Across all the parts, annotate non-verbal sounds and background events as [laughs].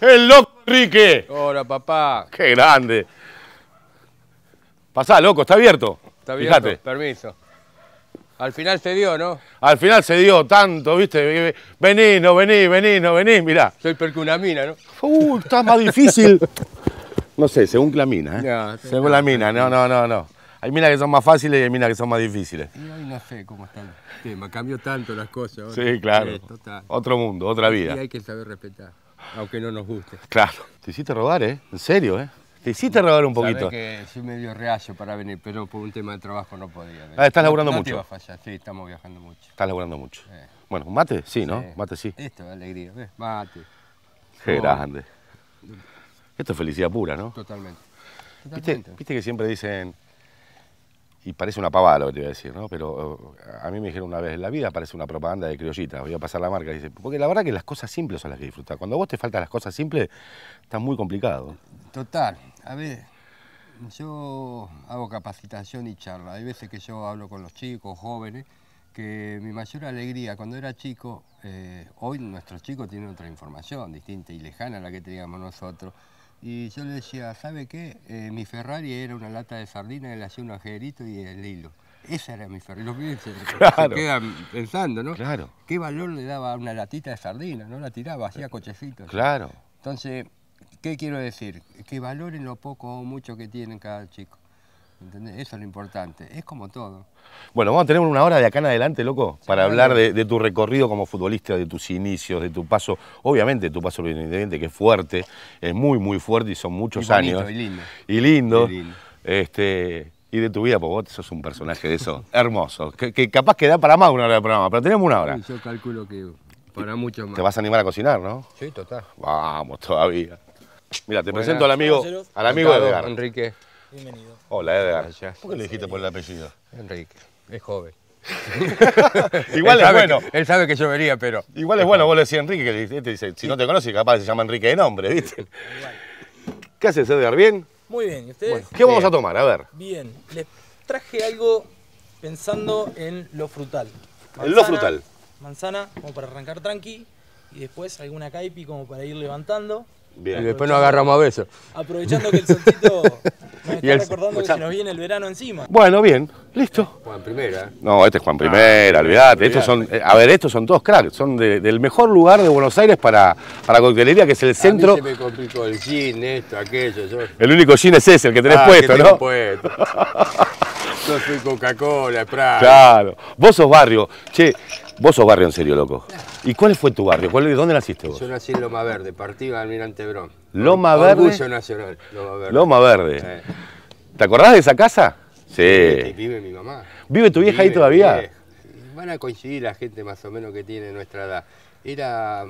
¡El loco Enrique! Hola, papá. ¡Qué grande! Pasá, loco, está abierto. Está abierto, permiso. Al final se dio, ¿no? Al final se dio tanto, ¿viste? Vení, no vení, vení, no vení, mirá. Soy mina, ¿no? Uh, está más difícil. [laughs] no sé, según la mina, ¿eh? según la mina, no, no, no, no. Hay minas que son más fáciles y hay minas que son más difíciles. Y hay no fe, cómo está el tema, cambió tanto las cosas. Sí, claro. Otro mundo, otra vida. Y hay que saber respetar, aunque no nos guste. Claro. Te hiciste robar, ¿eh? En serio, ¿eh? Te hiciste robar un poquito. que soy medio reacio para venir, pero por un tema de trabajo no podía. Venir. Ah, estás laburando mucho. No te a fallar, sí, estamos viajando mucho. Estás laburando mucho. Eh. Bueno, mate, sí, ¿no? Mate, sí. Esto es alegría, ¿ves? Mate. Qué grande. Esto es felicidad pura, ¿no? Totalmente. ¿Viste, que siempre dicen, y parece una pavada lo que te voy a decir, ¿no? Pero eh, a mí me dijeron una vez, en la vida parece una propaganda de criollitas, voy a pasar la marca. dice, porque la verdad que las cosas simples son las que disfrutas. Cuando a vos te faltan las cosas simples, está muy complicado. Total, a ver, yo hago capacitación y charla. Hay veces que yo hablo con los chicos, jóvenes, que mi mayor alegría cuando era chico, eh, hoy nuestros chicos tienen otra información distinta y lejana a la que teníamos nosotros y yo le decía, ¿sabe qué? Eh, mi Ferrari era una lata de sardina, él hacía un agujerito y el hilo. Esa era mi Ferrari. lo piensan, [laughs] se, quedan pensando, ¿no? Claro. ¿Qué valor le daba a una latita de sardina? No la tiraba, hacía cochecitos. Claro. Entonces, ¿qué quiero decir? Que valoren lo poco o mucho que tienen cada chico. ¿Entendés? Eso es lo importante. Es como todo. Bueno, vamos a tener una hora de acá en adelante, loco, para hablar de, tu recorrido como futbolista, de tus inicios, de tu paso, obviamente tu paso lo Independiente, que es fuerte, es muy, muy fuerte y son muchos años. Y lindo. Y lindo. Este, y de tu vida, porque vos sos un personaje de eso, [laughs] hermoso, que, capaz que da para más una hora de programa, pero tenemos una hora. yo calculo que para mucho más. Te vas a animar a cocinar, ¿no? Sí, total. Vamos, todavía. Mira, te presento al amigo, al amigo Edgar. Enrique. Bienvenido. Hola, Edgar. ¿Por qué le dijiste por el apellido? Enrique. Es joven. [laughs] Igual es bueno. él sabe que yo vería pero. Igual es bueno, vos le decís Enrique, que te este dice, si no te conoces, capaz se llama Enrique de nombre, ¿viste? Igual. ¿Qué haces, Edgar? ¿Bien? Muy bien, ¿y ¿Qué vamos a tomar? A ver. Bien, les traje algo pensando en lo frutal. lo frutal. Manzana, como para arrancar tranqui, y después alguna caipi como para ir levantando. Y después nos agarramos a besos. Aprovechando que el solcito nos [laughs] está recordando que se nos viene el verano encima. Bueno, bien, listo. Juan Primera. No, este es Juan Primera, ah, olvídate olvidate. Estos son, eh, a ver, estos son todos cracks. Son del mejor lugar de Buenos Aires para, para coctelería, que es el centro. A mí me complicó el jean, esto, aquello. El único jean es ese, el que tenés ah, puesto, que ¿no? puesto. [laughs] Yo soy Coca-Cola, Prada. Claro. Vos sos barrio. Che, Vos sos barrio en serio, loco. ¿Y cuál fue tu barrio? ¿Cuál, ¿Dónde naciste vos? Yo nací en Loma Verde, partido Almirante Brom. ¿Loma Orgullo Verde? nacional, Loma Verde. Loma Verde. ¿Te acordás de esa casa? Sí. Ahí vive este mi mamá. ¿Vive tu vieja ahí todavía? Van a coincidir la gente más o menos que tiene nuestra edad. Era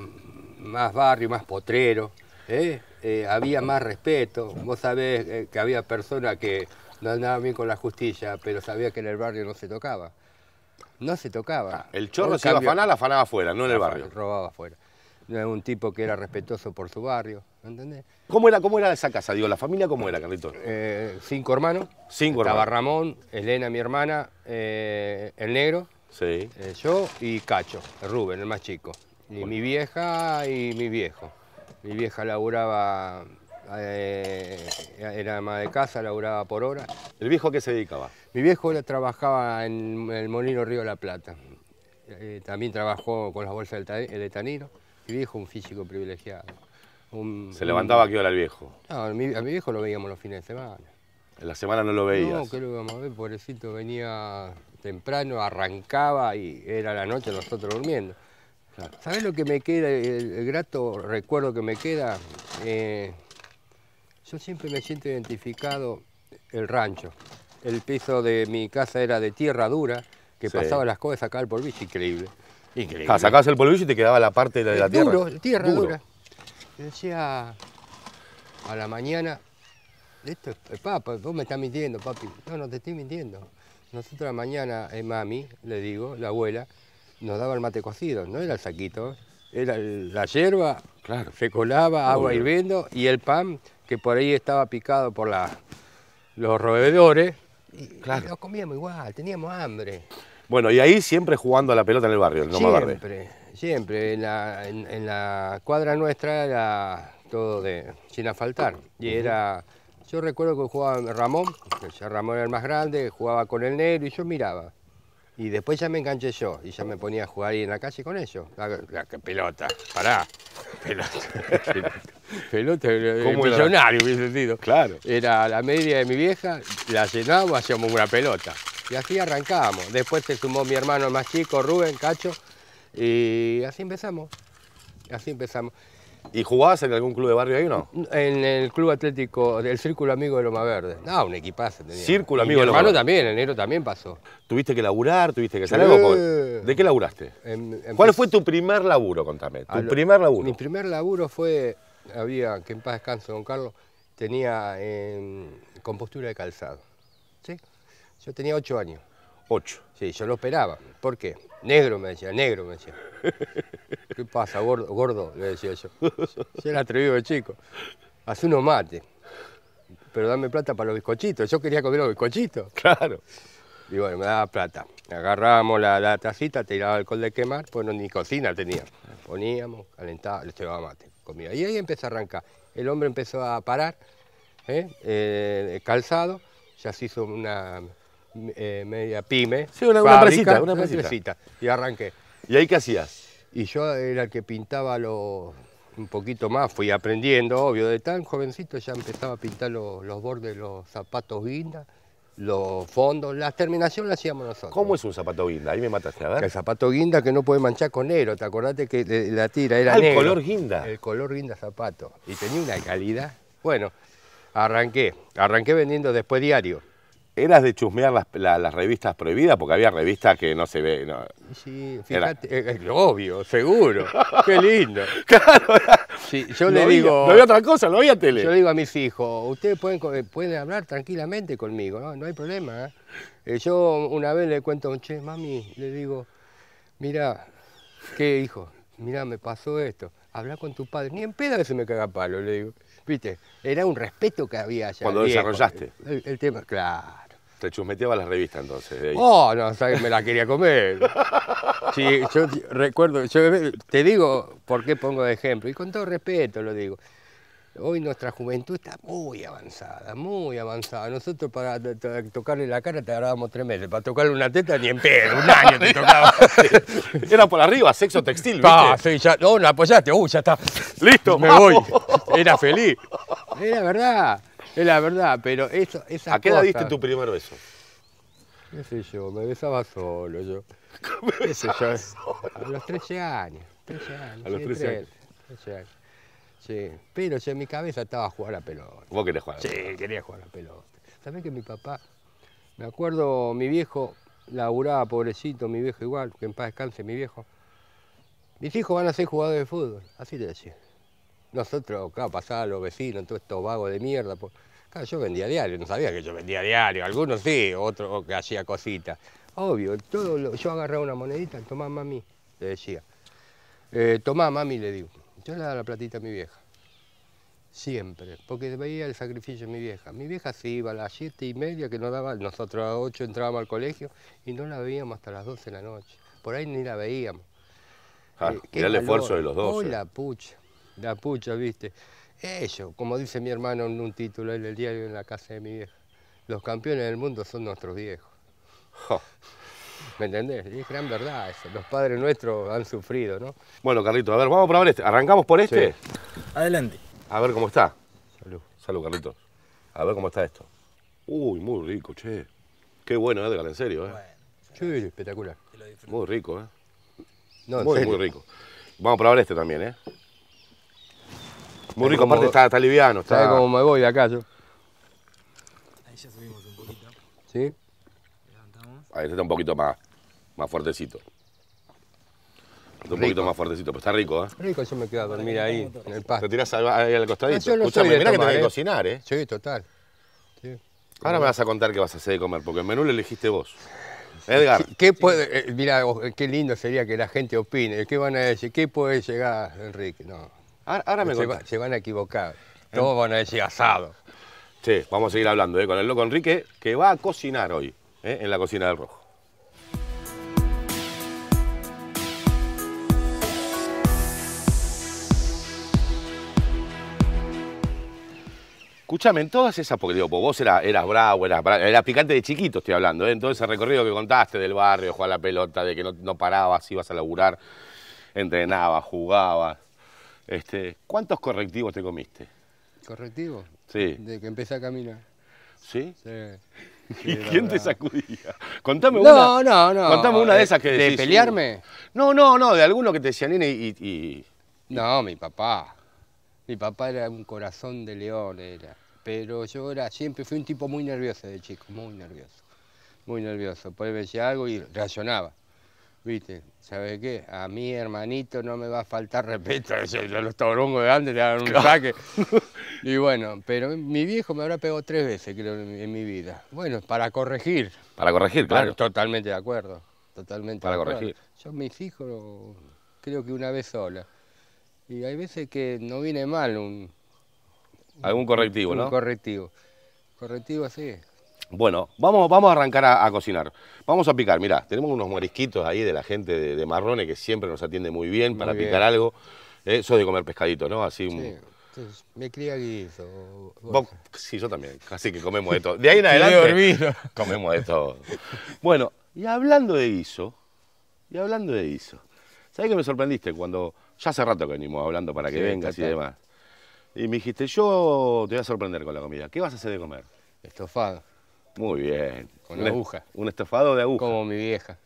más barrio, más potrero. ¿eh? Eh, había más respeto. Vos sabés eh, que había personas que no andaban bien con la justicia, pero sabía que en el barrio no se tocaba. No se tocaba. Ah, el chorro se iba a afanar, afanaba afuera, no en el barrio. Robaba afuera. No era un tipo que era respetuoso por su barrio, ¿entendés? ¿Cómo era, cómo era esa casa? Digo, ¿la familia cómo era, Carlitos? Eh, cinco hermanos. Cinco Estaba Ramón, Elena, mi hermana, eh, el negro, sí. Eh, yo y Cacho, Rubén, el más chico. Y mi vieja y mi viejo. Mi vieja laburaba eh, era ama de casa, laburaba por hora. ¿El viejo a qué se dedicaba? Mi viejo trabajaba en el Molino Río de la Plata. Eh, también trabajó con las bolsas del Tanino. Mi viejo, un físico privilegiado. ¿Se levantaba a qué hora el viejo? No, a mi, viejo lo veíamos los fines de semana. En la semana no lo veías. No, que lo íbamos a ver, pobrecito, venía temprano, arrancaba y era la noche nosotros durmiendo. ¿Sabes lo que me queda, el, grato recuerdo que me queda? Eh, yo siempre me siento identificado el rancho. El piso de mi casa era de tierra dura, que pasaba las cosas, sacaba el polvillo, increíble. Increíble. Ah, sacabas el polvillo y te quedaba la parte de la, duro, tierra. tierra dura. Decía a la mañana, esto es eh, vos me estás mintiendo, papi. No, no te estoy mintiendo. Nosotros a la mañana, eh, mami, le digo, la abuela, nos daba el mate cocido, no era el saquito, era la hierba, claro. se colaba, agua hirviendo y el pan que por ahí estaba picado por la, los roedores. Y, claro. nos comíamos igual, teníamos hambre. Bueno, y ahí siempre jugando a la pelota en el barrio, el Siempre, siempre. En la, en, la, cuadra nuestra era todo de sin asfaltar. Y era... Yo recuerdo que jugaba Ramón, ya Ramón era el más grande, jugaba con el negro y yo miraba. Y después ya me enganché yo y ya me ponía a jugar ahí en la calle con ellos. La, pelota, pará pelota. [laughs] pelota, eh, millonario hubiese sentido. Claro. Era la media de mi vieja, la llenábamos, hacíamos una pelota. Y así arrancábamos. Después se sumó mi hermano más chico, Rubén, Cacho, y así empezamos. Así empezamos. ¿Y jugabas en algún club de barrio ahí o no? En el club atlético, el Círculo Amigo de Loma Verde. No, un equipazo tenía. Círculo Amigo de Loma Verde. también, enero también pasó. ¿Tuviste que laburar? ¿Tuviste que salir? algo? ¿De qué laburaste? Em, em, ¿Cuál em, fue tu primer laburo, contame? Tu primer laburo. Mi primer laburo fue, había, que en paz descanso, don Carlos, tenía compostura de calzado. ¿Sí? Yo tenía ocho años. ¿Ocho? Sí, yo lo esperaba. ¿Por qué? Negro me decía, negro me decía. ¿Qué pasa, gordo? Gordo, le decía yo. Se era atrevido el chico. Hace unos mates. Pero dame plata para los bizcochitos. Yo quería comer los bizcochitos. Claro. Y bueno, me daba plata. Agarrábamos la, tacita, tiraba alcohol de quemar, pues no, ni cocina tenía. Poníamos, calentaba, le llevaba mate, comía. Y ahí empezó a arrancar. El hombre empezó a parar, ¿eh? Eh, calzado, ya se hizo una eh, media pyme. Sí, una, fábrica, una, una Y arranqué. ¿Y ahí qué hacías? Y yo era el que pintaba lo un poquito más, fui aprendiendo, obvio, de tan jovencito ya empezaba a pintar los, bordes de los zapatos guinda, los fondos, la terminación las hacíamos nosotros. ¿Cómo es un zapato guinda? Ahí me mataste, a ver. El zapato guinda que no puede manchar con negro, te acordate que la tira era ah, el color guinda. El color guinda zapato. Y tenía una calidad. Bueno, arranqué, arranqué vendiendo después diario eras de chusmear las, revistas prohibidas, porque había revistas que no se ve. Sí, fíjate, es, eh, eh, obvio, seguro. [laughs] Qué lindo. claro. Sí, yo le digo. no había otra cosa, no había tele. Yo le digo a mis hijos, ustedes pueden, pueden hablar tranquilamente conmigo, no, no hay problema. ¿eh? Yo una vez le cuento a un che, mami, le digo, mira, ¿qué hijo? Mira, me pasó esto. Habla con tu padre. Ni en pedo que se me caga palo, le digo. Viste, era un respeto que había allá. Cuando desarrollaste. el tema, claro chusmeteaba la revista entonces. Oh, no, me la quería comer. Sí, yo recuerdo, te digo por qué pongo de ejemplo, y con todo respeto lo digo. Hoy nuestra juventud está muy avanzada, muy avanzada. Nosotros para tocarle la cara te agarrábamos tres meses, para tocarle una teta ni en pedo, un año te [laughs] tocaba. Era por arriba, sexo textil, ¿viste? sí, no, no apoyaste, uy, uh, ya está. Listo, me voy. Era feliz. Era verdad. Es la verdad, pero eso, cosa... ¿A qué edad diste tu primer beso? No sé yo, me besaba solo yo. [laughs] me besaba yo? A los 13 años. 13 años. A los 13 años. Sí, pero en mi cabeza estaba a jugar a pelota. ¿Vos querés jugar a pelota? Sí, quería jugar a pelota. ¿Sabés que mi papá, me acuerdo, mi viejo laburaba, pobrecito, mi viejo igual, que en paz descanse mi viejo. Mis hijos van a ser jugadores de fútbol, así te decía. Nosotros, acá pasaban los vecinos, todos estos vagos de mierda. Pues, yo vendía diario, no sabía que yo vendía diario. Algunos sí, otros que hacía cositas. Obvio, todo yo agarraba una monedita, tomá mami, le decía. Eh, tomá mami, le digo. Yo le daba la platita a mi vieja. Siempre, porque veía el sacrificio de mi vieja. Mi vieja se iba a las siete y media que no daba, nosotros a las ocho entrábamos al colegio y no la veíamos hasta las doce de la noche. Por ahí ni la veíamos. Ah, era eh, el esfuerzo de los dos. Hola, pucha. La pucha, viste. Ellos, como dice mi hermano en un título en el diario en la casa de mi vieja, los campeones del mundo son nuestros viejos. ¿Me entendés? es gran verdad eso. Los padres nuestros han sufrido, ¿no? Bueno, Carlito, a ver, vamos a probar este. ¿Arrancamos por este? Adelante. A ver cómo está. Salud. Salud, Carlitos. A ver cómo está esto. Uy, muy rico, che. Qué bueno, Edgar, eh, en serio, ¿eh? sí, espectacular. Muy rico, ¿eh? No, muy, muy rico. Vamos a probar este también, ¿eh? Muy rico, aparte está, está liviano. Está... como me voy de acá yo? Ahí ya subimos un poquito. ¿Sí? Levantamos. Ahí está un poquito más, más fuertecito. Está un poquito más fuertecito, pero está rico, ¿eh? Rico, yo me quedo a dormir ahí, en el pasto. Te tirás ahí al costadito. yo que tenés que ¿eh? cocinar, ¿eh? Sí, total. Ahora me vas a contar qué vas a hacer de comer, porque el menú lo elegiste vos. Edgar. ¿Qué puede, eh, mira, eh, qué lindo sería que la gente opine. ¿Qué van a decir? ¿Qué puede llegar, Enrique? No. Ahora, me se, se, van a equivocar. Todos van a decir asado. Sí, vamos a seguir hablando eh, con el loco Enrique, que va a cocinar hoy eh, en la cocina del Rojo. Escúchame, en todas esas, porque digo, vos eras, bravo, eras, picante de chiquito, estoy hablando, eh, en todo ese recorrido que contaste del barrio, jugar la pelota, de que no, no parabas, ibas a laburar, entrenabas, jugabas, este, ¿Cuántos correctivos te comiste? ¿Correctivos? Sí. De que empecé a caminar. ¿Sí? Sí. [laughs] sí y quién te sacudía? Contame una. No, no, no Contame una de, eh, esas que ¿De pelearme? Uh, no, no, no, de alguno que te decían y, y, No, mi papá. Mi papá era un corazón de león, era. Pero yo era, siempre fui un tipo muy nervioso de chico, muy nervioso. Muy nervioso. Puede decir algo y reaccionaba. ¿Viste? ¿sabes qué? A mi hermanito no me va a faltar respeto. Yo [laughs] los taurongos de antes le dan un saque. y bueno, pero mi viejo me habrá pegado tres veces, creo, en mi vida. Bueno, para corregir. Para corregir, claro. totalmente de acuerdo. Totalmente. Para corregir. Yo mis hijos creo que una vez sola. Y hay veces que no viene mal un... Algún correctivo, ¿no? Un correctivo. Correctivo sí. Bueno, vamos, vamos a arrancar a, cocinar. Vamos a picar, mirá, tenemos unos morisquitos ahí de la gente de, Marrone que siempre nos atiende muy bien para picar algo. Eso eh, de comer pescadito, ¿no? Así me cría guiso. Sí, yo también, así que comemos de todo. De ahí en [laughs] adelante comemos de todo. Bueno, y hablando de guiso, y hablando de guiso, ¿sabés que me sorprendiste cuando, ya hace rato que venimos hablando para que vengas y demás? Y me dijiste, yo te voy a sorprender con la comida, ¿qué vas a hacer de comer? Estofado. Muy bien. Con una, aguja. Un estofado de aguja. Como mi vieja.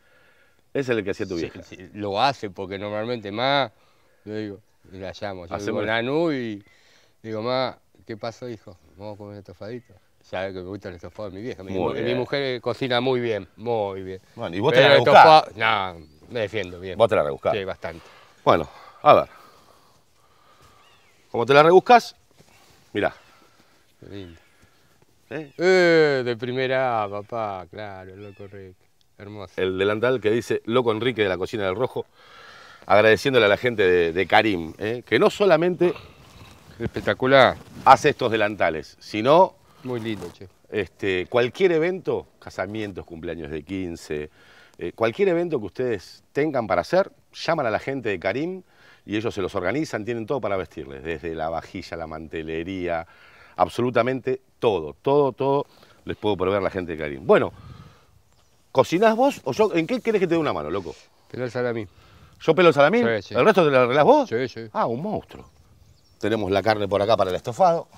Ese es el que hacía tu vieja. lo hace porque normalmente más, yo digo, la llamo. Yo Hacemos... una nu y digo, ma, ¿qué pasó, hijo? Vamos a comer un estofadito. Sabe que me gusta el estofado de mi vieja. Mi, mujer cocina muy bien, muy bien. Bueno, ¿y vos te la rebuscas No, me defiendo bien. ¿Vos te la rebuscas Sí, bastante. Bueno, a ver. Como te la rebuscas, mirá. Qué lindo. ¿Eh? Eh, de primera papá, claro, el loco Enrique. Hermoso. El delantal que dice Loco Enrique de la Cocina del Rojo, agradeciéndole a la gente de, Karim, ¿eh? que no solamente. Espectacular. Hace estos delantales, sino. Muy lindo, Este, cualquier evento, casamientos, cumpleaños de 15, cualquier evento que ustedes tengan para hacer, llaman a la gente de Karim y ellos se los organizan, tienen todo para vestirles, desde la vajilla, la mantelería, absolutamente todo, todo, todo les puedo proveer la gente de Clarín. Bueno, ¿cocinás vos o yo? ¿En qué querés que te dé una mano, loco? Pelo el salamín. ¿Yo pelo el salamín? ¿El resto te lo arreglás vos? Sí, sí. Ah, un monstruo. Tenemos la carne por acá para el estofado. ¿Eh?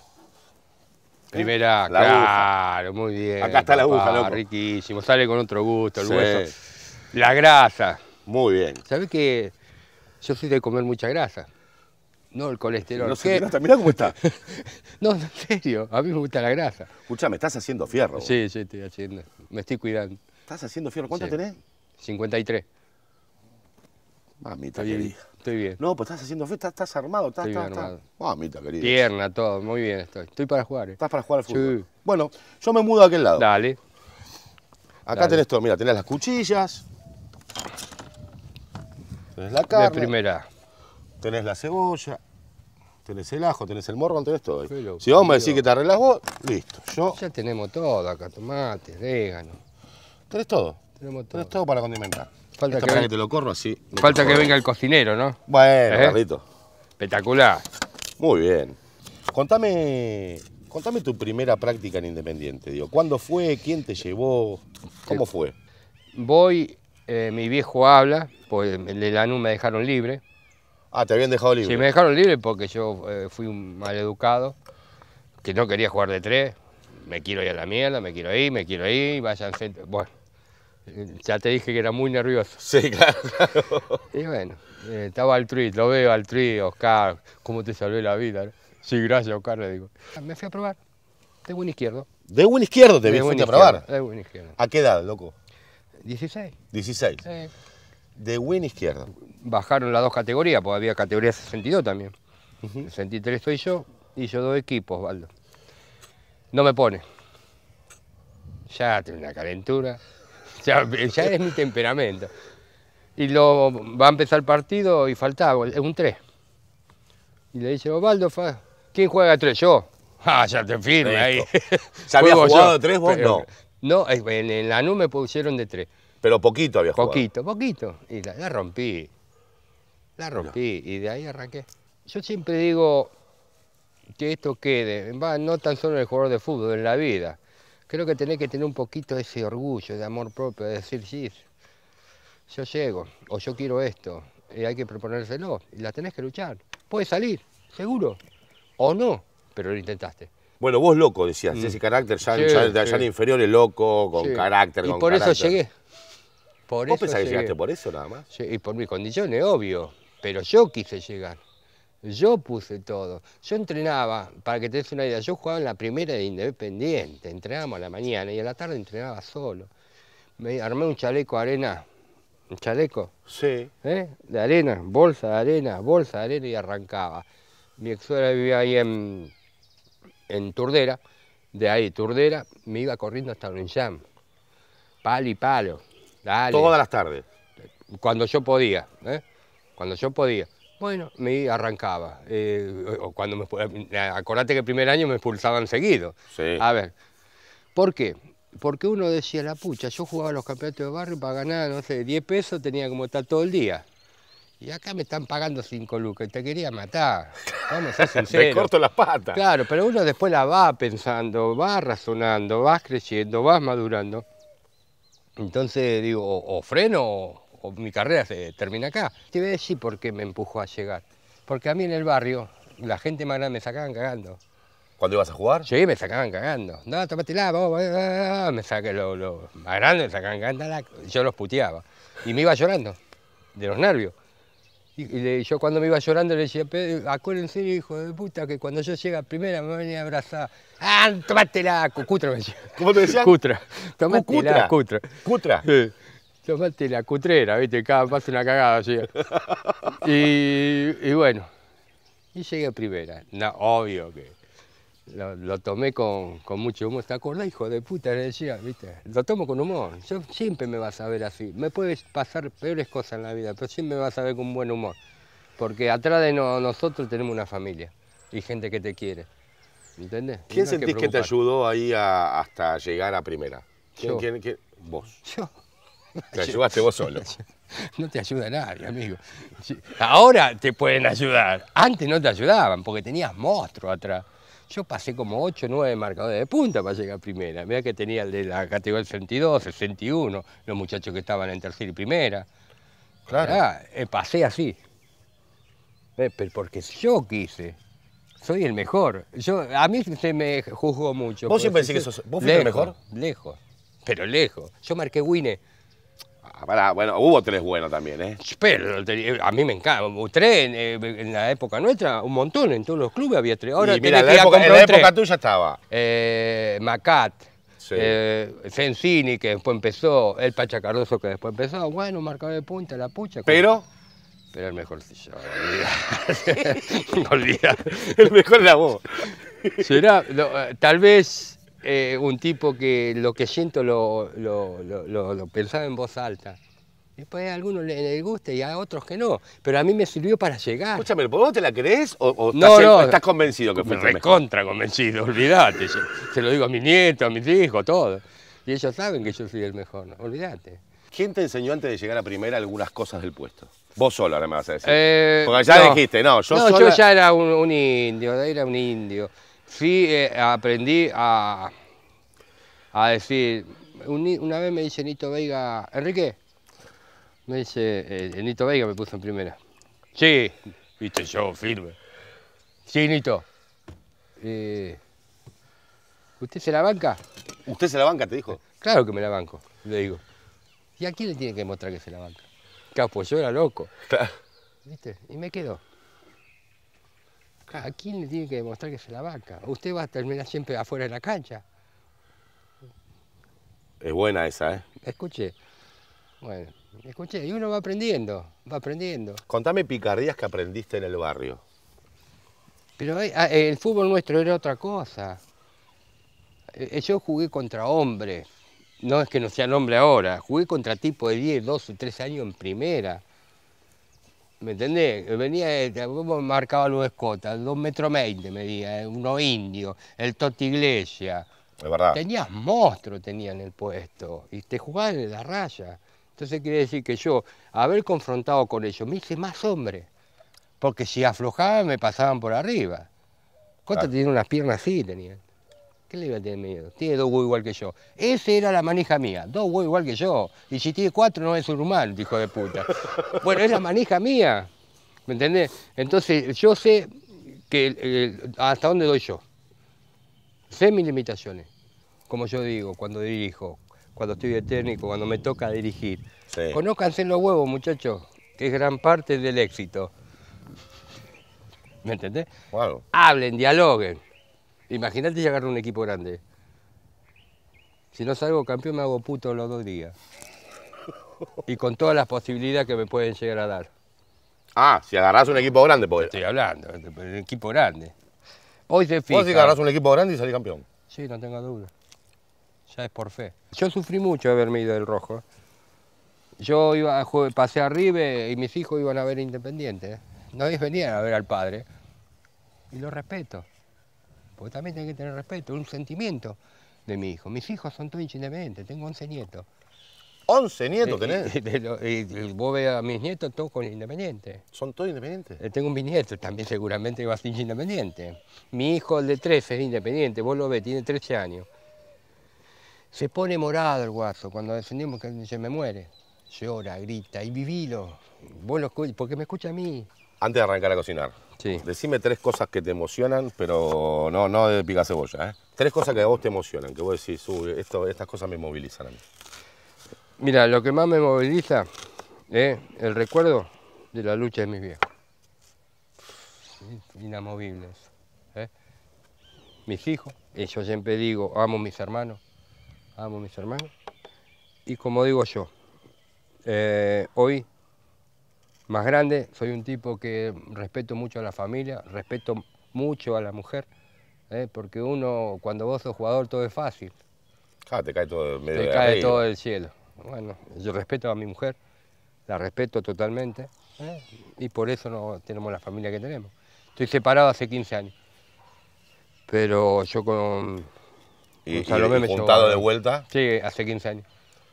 Primera, claro, muy bien. Acá está la aguja, loco. Riquísimo, sale con otro gusto el hueso. La grasa. Muy bien. ¿Sabés que yo soy de comer mucha grasa? No, el colesterol. No mirá, cómo está. [laughs] no, en serio, a mí me gusta la grasa. Escucha, me estás haciendo fierro. Sí, sí, estoy haciendo, me estoy cuidando. ¿Estás haciendo fierro? ¿Cuánto tenés? 53. Mamita estoy, querida. Estoy bien. No, pues estás haciendo fierro, estás, armado, estás, estás, Mamita querida. Pierna, todo, muy bien estoy. Estoy para jugar. Eh. Estás para jugar al fútbol. Sí. Bueno, yo me mudo a aquel lado. Dale. Acá tenés todo, mira, tenés las cuchillas. Tenés la cara. De primera tenés la cebolla, tenés el ajo, tenés el morrón, tenés todo. si vos me decís que te arreglas vos, listo. Ya tenemos todo acá, tomate, orégano. Tenés todo. Tenemos todo. Tenés todo para condimentar. Falta que, te lo corro así. Falta que venga el cocinero, ¿no? Bueno, ¿Eh? Espectacular. Muy bien. Contame, contame tu primera práctica en Independiente, digo. ¿Cuándo fue? ¿Quién te llevó? ¿Cómo fue? Voy, eh, mi viejo habla, pues de la me dejaron libre. Ah, te habían dejado libre. Sí, me dejaron libre porque yo eh, fui un maleducado, que no quería jugar de tres. Me quiero ir a la mierda, me quiero ir, me quiero ir, frente. Bueno, ya te dije que era muy nervioso. Sí, [laughs] claro. claro. Y bueno, eh, estaba estaba tri, lo veo al tri, Oscar, cómo te salvé la vida. Sí, gracias, Oscar, le digo. Me fui a probar, de buen izquierdo. ¿De buen izquierdo te fuiste a probar? De buen izquierdo. ¿A qué edad, loco? 16. 16. Sí. De win izquierda. Bajaron las dos categorías, porque había categoría 62 también. 63 estoy yo, y yo dos equipos, Valdo. No me pone. Ya tengo una calentura. [laughs] Ya, ya es mi temperamento. Y lo, va a empezar el partido y faltaba, un 3. Y le dice, Osvaldo, ¿quién juega 3? Yo. [laughs] Ah, ya te firme ahí. ¿Ya había [laughs] jugado 3 vos? no. No, en, la NU me pusieron de 3. Pero poquito había jugado. Poquito, poquito. Y la, rompí. La rompí y de ahí arranqué. Yo siempre digo que esto quede, no tan solo en el jugador de fútbol, en la vida. Creo que tenés que tener un poquito ese orgullo, de amor propio, de decir, sí, yo llego, o yo quiero esto, y hay que proponérselo, y la tenés que luchar. Puede salir, seguro, o no, pero lo intentaste. Bueno, vos loco, decías, mm. ese carácter ya, de ya, inferior es loco, con carácter, y por eso llegué. Por ¿Vos pensás que llegaste por eso nada más? Sí, y por mis condiciones, obvio. Pero yo quise llegar. Yo puse todo. Yo entrenaba, para que te des una idea, yo jugaba en la primera de Independiente. Entrenábamos a la mañana y a la tarde entrenaba solo. Me armé un chaleco de arena. ¿Un chaleco? Sí. ¿Eh? De arena, bolsa de arena, bolsa de arena y arrancaba. Mi ex vivía ahí en, en Turdera. De ahí, Turdera, me iba corriendo hasta Orinjam. Palo y palo Dale. Todas las tardes. Cuando yo podía, ¿eh? Cuando yo podía. Bueno, me arrancaba. Eh, cuando me, eh, acordate que el primer año me expulsaban seguido. Sí. A ver, ¿por qué? Porque uno decía, la pucha, yo jugaba los campeonatos de barrio para ganar, no sé, 10 pesos, tenía como estar todo el día. Y acá me están pagando 5 lucas, te quería matar. Vamos a ser [laughs] sinceros. corto las patas. Claro, pero uno después la va pensando, va razonando, vas creciendo, vas madurando. Entonces digo, o, freno o, mi carrera se termina acá. Te voy a decir por qué me empujó a llegar. Porque a mí en el barrio la gente más me sacaban cagando. ¿Cuándo ibas a jugar? Sí, me sacaban cagando. No, la vos, me saca los... más me sacaban cagando. Yo los puteaba. Y me iba llorando, de los nervios. Y, yo cuando me iba llorando le decía, acuérdense, hijo de puta, que cuando yo llegué a primera me venía a abrazar. ¡Ah, Cutra me decía. ¿Cómo te decía? Cutra. Tomátela, cutra. ¿Cutra? Sí. Tomate la cutrera, viste, cada paso una cagada así. [laughs] Y, y, bueno, y llegué a primera. No, obvio que lo, tomé con, con, mucho humor. ¿Te acordás, hijo de puta? Le decía, ¿viste? Lo tomo con humor. Yo siempre me vas a ver así. Me puedes pasar peores cosas en la vida, pero siempre me vas a ver con buen humor. Porque atrás de nosotros tenemos una familia y gente que te quiere. ¿Entendés? ¿Quién sentís que, te ayudó ahí hasta llegar a primera? ¿Quién, Vos. Yo. Te ayudaste vos solo. [laughs] No te ayuda nadie, amigo. Ahora te pueden ayudar. Antes no te ayudaban porque tenías monstruos atrás. Yo pasé como 8 o 9 marcadores de punta para llegar primera. mira que tenía el de la categoría 62, 61, los muchachos que estaban en tercera y primera. Claro. Eh, pasé así. Eh, pero porque yo quise. Soy el mejor. Yo, a mí se me juzgó mucho. ¿Vos siempre decís que sos vos fuiste el mejor? Lejos, pero lejos. Yo marqué Wine Ah, bueno, hubo tres buenos también, ¿eh? Pero eh, a mí me encanta. Tres eh, en, la época nuestra, un montón, en todos los clubes había tres. Ahora en la, época, en la tuya estaba. Eh, Macat, sí. que después empezó, el Pachacardoso, que después empezó. Bueno, marcador de punta, la pucha. Pero. Pero el mejor sí yo, [laughs] [laughs] el mejor la vos. Será, tal vez eh, un tipo que lo que siento lo, lo, lo, pensaba en voz alta. Después a algunos les gusta y a otros que no. Pero a mí me sirvió para llegar. Escúchame, ¿vos te la crees o, o estás, estás, convencido que fue Recontra convencido, [laughs] olvídate. se lo digo a mi nieto, a mis hijos, todo. Y ellos saben que yo soy el mejor, ¿no? olvídate. ¿Quién te enseñó antes de llegar a primera algunas cosas del puesto? Vos solo ahora me vas a decir. Eh, Porque ya dijiste, no, yo No, yo ya era un, un indio, era un indio. Sí, eh, aprendí a, a decir, una vez me dice Nito Veiga, Enrique, me dice, eh, eh, Nito Veiga me puso en primera. Sí, viste yo, firme. Sí, Nito. ¿Usted se la banca? ¿Usted se la banca, te dijo? Claro que me la banco, le digo. ¿Y a quién le tiene que demostrar que se la banca? Capo, pues yo era loco. ¿Viste? Y me quedo. ¿A quién le tiene que demostrar que es la vaca? Usted va a terminar siempre afuera de la cancha. Es buena esa, ¿eh? Escuché. Bueno, escuché. Y uno va aprendiendo, va aprendiendo. Contame picardías que aprendiste en el barrio. Pero eh, ah, el fútbol nuestro era otra cosa. Eh, eh, yo jugué contra hombres. No es que no sean hombre ahora. Jugué contra tipo de 10, 12, 13 años en primera. ¿Me entendés? Venía, este, eh, marcaba los escotas? Dos metros veinte me diga, eh, uno indio, el Toti Iglesia. Es verdad. Tenías monstruos, tenían el puesto, y te jugaban en la raya. Entonces quiere decir que yo, haber confrontado con ellos, me hice más hombre. Porque si aflojaba, me pasaban por arriba. Cota tiene tenía unas piernas así, tenían. ¿Qué le iba a tener miedo? Tiene dos huevos igual que yo. Esa era la manija mía, dos huevos igual que yo. Y si tiene cuatro no es un humano, hijo de puta. [laughs] Bueno, es la manija mía, ¿me entendés? Entonces yo sé que eh, hasta dónde doy yo. Sé mis limitaciones. Como yo digo, cuando dirijo, cuando estoy de técnico, cuando me toca dirigir. Conozcanse los huevos, muchachos, que es gran parte del éxito. ¿Me entendés? Hablen, dialoguen. Imagínate llegar a un equipo grande. Si no salgo campeón me hago puto los dos días. Y con todas las posibilidades que me pueden llegar a dar. Ah, si agarras un equipo grande, pues. Estoy hablando, un equipo grande. Hoy se fija. Vos si agarrás un equipo grande y salís campeón. Sí, no tengo duda. Ya es por fe. Yo sufrí mucho de haberme ido del rojo. Yo iba a pasé a y mis hijos iban a ver Independiente. No venían a ver al padre. Y lo respeto también tiene que tener respeto, un sentimiento de mi hijo. Mis hijos son todos independientes, tengo 11 nietos. ¿11 nietos tenés? Y, vos ves a mis nietos todos con independientes. ¿Son todos independientes? Eh, tengo un bisnieto, también seguramente va a ser independiente. Mi hijo, el de 13, es independiente, vos lo ves, tiene 13 años. Se pone morado el guaso cuando defendemos que se me muere. Llora, grita, y vivilo. Vos lo, porque me escucha a mí. Antes de arrancar a cocinar, Decime tres cosas que te emocionan, pero no, no de pica cebolla. ¿eh? Tres cosas que a vos te emocionan, que vos decís, esto, estas cosas me movilizan a mí. Mira, lo que más me moviliza es ¿eh? el recuerdo de la lucha de mis viejos. Inamovibles. ¿eh? Mis hijos, ellos yo siempre digo, amo mis hermanos, amo mis hermanos. Y como digo yo, hoy más grande, soy un tipo que respeto mucho a la familia, respeto mucho a la mujer, ¿eh? porque uno, cuando vos sos jugador, todo es fácil. Ah, te cae todo el medio Te cae todo el cielo. Bueno, yo respeto a mi mujer, la respeto totalmente, ¿eh? y por eso no tenemos la familia que tenemos. Estoy separado hace 15 años, pero yo con... ¿Y, Salomé y juntado de vuelta? Sí, hace 15 años,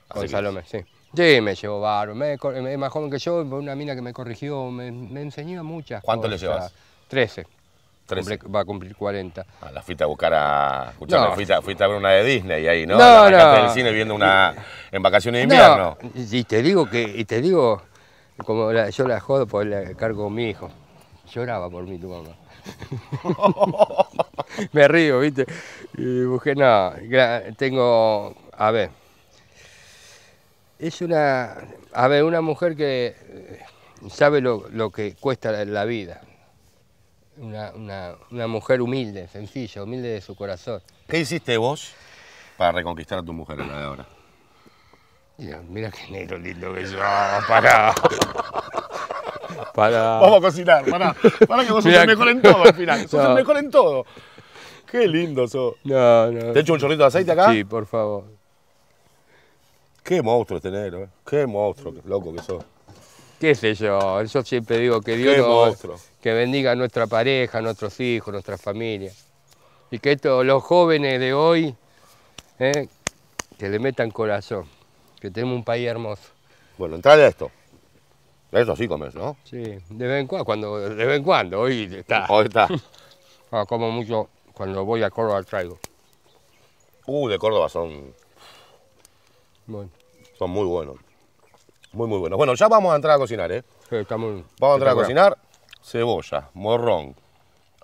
con Salomé, sí. Sí, me llevó barro. Es más joven que yo, una mina que me corrigió, me, enseñó muchas ¿Cuánto le llevas? Trece. va a cumplir 40. Ah, la fuiste a buscar a. Escuchame, fuiste, a ver una de Disney ahí, ¿no? No, la no. el cine viendo una. en vacaciones de invierno. No. Y te digo que. Y te digo, como yo la jodo por la cargo a mi hijo. Lloraba por mí tu mamá. [laughs] [laughs] Me río, ¿viste? Y busqué, nada, Tengo. A ver, es una, a ver, una mujer que eh, sabe lo, lo que cuesta la, vida. Una, una, una, mujer humilde, sencilla, humilde de su corazón. ¿Qué hiciste vos para reconquistar a tu mujer a la de ahora? Mira, mira qué negro lindo que yo, ah, pará. [laughs] Pará. Vamos a cocinar, pará. Pará que vos sos el mejor en todo al final. Sos el mejor en todo. Qué lindo sos. No, no. ¿Te echo un chorrito de aceite acá? Sí, por favor. Qué monstruo tener, ¿eh? Qué monstruo, loco que sos. Qué sé yo, yo siempre digo que Dios que bendiga a nuestra pareja, a nuestros hijos, a nuestra familia. Y que esto, los jóvenes de hoy, eh, que le metan corazón, que tenemos un país hermoso. Bueno, entrale a esto. Eso sí comes, ¿no? Sí, de vez en cuando, de vez en cuando, hoy está. [laughs] Hoy está. [laughs] Ah, como mucho, cuando voy a Córdoba traigo. Uh, de Córdoba son... Bueno. Son muy buenos. Muy, muy buenos. Bueno, ya vamos a entrar a cocinar, ¿eh? estamos, vamos a entrar a cocinar. Cebolla, morrón,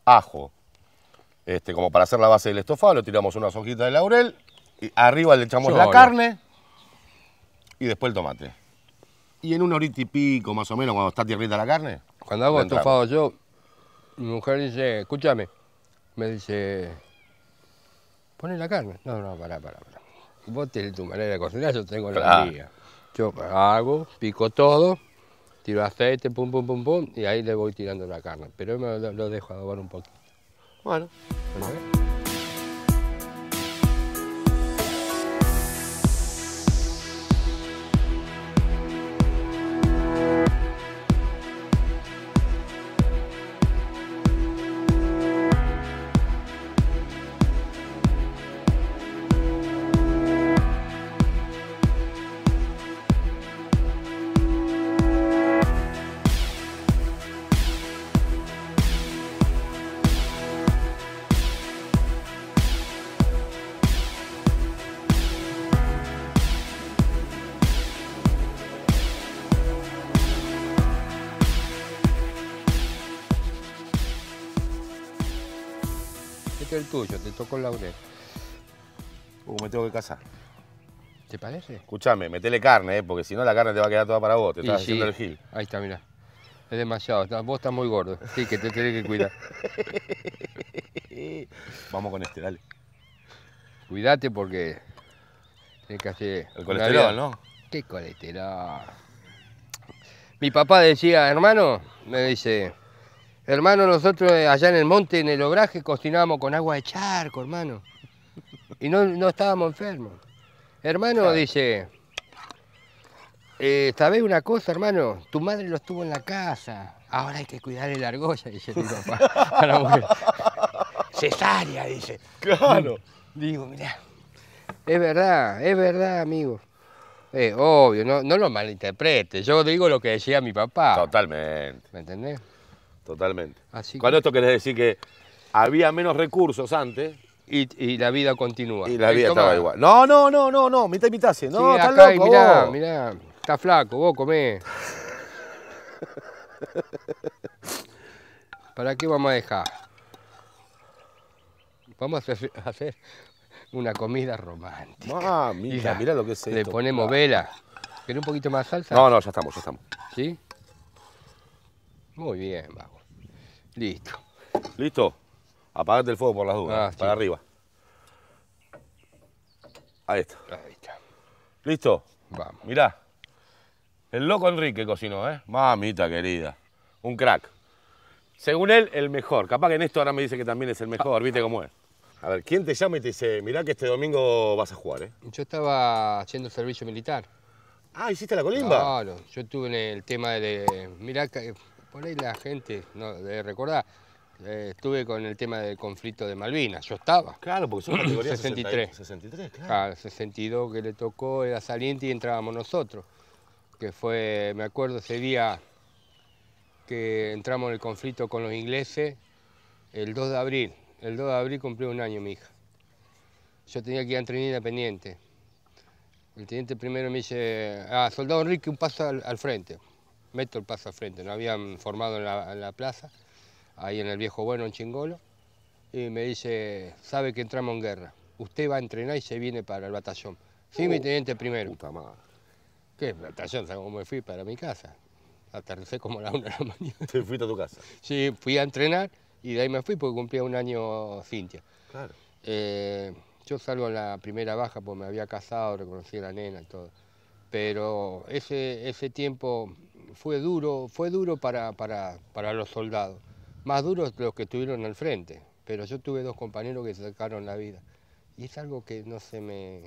ajo. Este, como para hacer la base del estofado, le tiramos unas hojitas de laurel. Y arriba le echamos la carne. Y después el tomate. Y en un horito y pico, más o menos, cuando está tierrita la carne. Cuando hago estofado yo, mi mujer dice, escúchame, me dice, pone la carne. No, no, pará, pará, pará vos tenés tu manera de cocinar, yo tengo la mía. Yo hago, pico todo, tiro aceite, pum, pum, pum, pum, y ahí le voy tirando la carne. Pero me lo, dejo adobar un poquito. bueno. tuyo, te tocó el laurel. Uh, me tengo que casar. ¿Te parece? Escúchame, metele carne, eh, porque si no la carne te va a quedar toda para vos, te y estás haciendo el gil. Ahí está, mirá. Es demasiado, vos estás muy gordo, sí que te tenés que cuidar. [laughs] Vamos con este, dale. Cuídate porque tenés que hacer. El colesterol, ¿no? ¿Qué colesterol? Mi papá decía, hermano, me dice, Hermano, nosotros eh, allá en el monte, en el obraje, cocinábamos con agua de charco, hermano. Y no, estábamos enfermos. Hermano, dice, eh, ¿sabés una cosa, hermano? Tu madre lo estuvo en la casa. Ahora hay que cuidar el argolla, dice mi papá. [laughs] Cesárea, dice. Claro. Digo, mirá, es verdad, es verdad, amigo. Es eh, obvio, no, no lo malinterprete. Yo digo lo que decía mi papá. Totalmente. ¿Me entendés? Totalmente. cuando esto querés decir que había menos recursos antes. Y, la vida continúa. Y la vida estaba igual. No, no, no, no, no, mitad y mitad. No, sí, flaco loco, mirá, mirá, está flaco, vos comés. [laughs] ¿Para qué vamos a dejar? Vamos a hacer una comida romántica. Ah, mira, mira lo que es Le ponemos ah. vela. ¿Querés un poquito más salsa? No, no, ya estamos, ya estamos. ¿Sí? Muy bien, vamos. Listo. ¿Listo? Apagate el fuego por las dudas. Ah, Para arriba. Ahí está. Ahí está. ¿Listo? Vamos. Mirá. El loco Enrique cocinó, ¿eh? Mamita querida. Un crack. Según él, el mejor. Capaz que en esto ahora me dice que también es el mejor, viste cómo es. A ver, ¿quién te llama y te dice, mirá que este domingo vas a jugar, eh? Yo estaba haciendo servicio militar. Ah, ¿hiciste la colimba? Claro, yo en el tema de, mirá, por ahí la gente no debe recordar. Eh, estuve con el tema del conflicto de Malvinas, yo estaba. Claro, porque son categorías 63. [clears throat] 63, claro. claro. 62 que le tocó era saliente y entrábamos nosotros. Que fue, me acuerdo ese día que entramos en el conflicto con los ingleses, el 2 de abril. El 2 de abril cumplió un año mi hija. Yo tenía que ir a entrenar pendiente. El teniente primero me dice, ah, soldado Enrique, un paso al frente meto el paso a frente. Nos habían formado en la, plaza, ahí en el Viejo Bueno, en Chingolo, y me dice, sabe que entramos en guerra, usted va a entrenar y se viene para el batallón. Sí, mi uh. teniente primero. ¿Qué es batallón? cómo me fui para mi casa? Aterricé como a la una de la [laughs] mañana. ¿Te fuiste a tu casa? Sí, fui a entrenar y de ahí me fui porque cumplía un año Cintia. Claro. Eh, yo salgo en la primera baja porque me había casado, reconocí a la nena y todo. Pero ese, ese tiempo fue duro, fue duro para, para, para los soldados, más duros los que estuvieron al frente, pero yo tuve dos compañeros que sacaron la vida. Y es algo que no se me...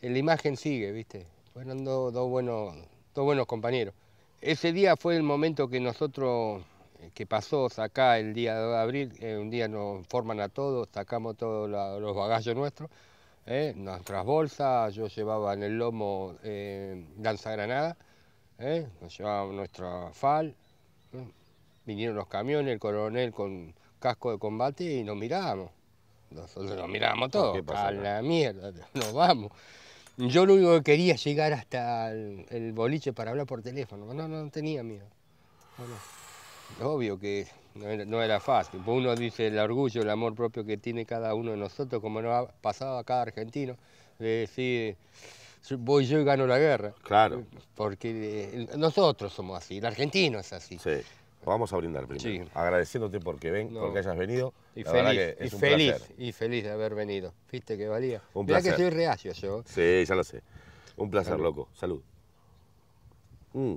La imagen sigue, ¿viste? Fueron dos, dos buenos, dos buenos compañeros. Ese día fue el momento que nosotros, eh, que pasó acá el día de abril, eh, un día nos forman a todos, sacamos todos los bagallos nuestros, eh, nuestras bolsas, yo llevaba en el lomo danza granada, ¿eh? nos llevábamos nuestra FAL, vinieron los camiones, el coronel con casco de combate y nos mirábamos. Nosotros nos mirábamos todos, a la mierda, [laughs] nos vamos. Yo lo único que quería era llegar hasta el, boliche para hablar por teléfono. No, no, tenía miedo. Obvio que no era, no era, fácil. Uno dice el orgullo, el amor propio que tiene cada uno de nosotros, como nos ha pasado a cada argentino, de decir voy yo y gano la guerra. Claro. Porque eh, nosotros somos así, el argentino es así. Sí. Vamos a brindar primero. Agradeciéndote porque ven, porque hayas venido. Y feliz, y feliz, y feliz de haber venido. Viste que valía. Un Mirá placer. que soy reacio yo. Sí, ya lo sé. Un placer, loco. Salud. Mm.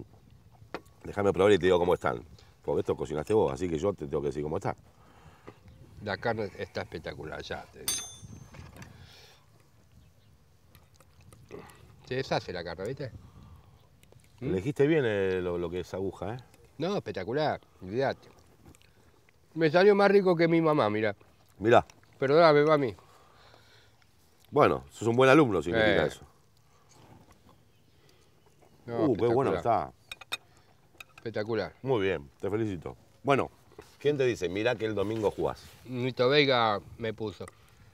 Déjame probar y te digo cómo están. Porque esto cocinaste vos, así que yo te tengo que decir cómo está. La carne está espectacular, ya te digo. Se este, deshace la carne, ¿viste? Elegiste ¿Mm? bien eh, lo, que es aguja, ¿eh? No, espectacular, olvidate. Me salió más rico que mi mamá, mira. Mirá. Perdóname, mí. Bueno, sos un buen alumno, significa eh. eso. uh, qué bueno está. Espectacular. Muy bien, te felicito. Bueno, ¿quién te dice? Mirá que el domingo jugás. Nito Vega me puso.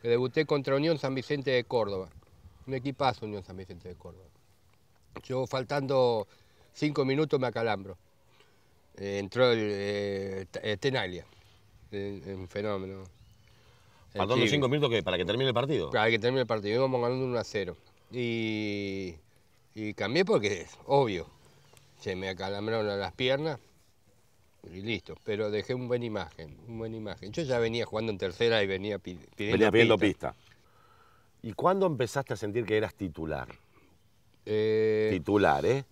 Que debuté contra Unión San Vicente de Córdoba. Un equipazo Unión San Vicente de Córdoba. Yo faltando cinco minutos me acalambro. Eh, entró el, eh, Tenalia, un fenómeno. ¿Faltando cinco minutos para que termine el partido? Para que termine el partido, íbamos ganando 1 a 0. Y, y cambié porque es obvio, se me acalambraron las piernas y listo. Pero dejé un buen imagen, un buen imagen. Yo ya venía jugando en tercera y venía pidiendo, venía pista. ¿Y cuándo empezaste a sentir que eras titular? Eh, titular, ¿eh?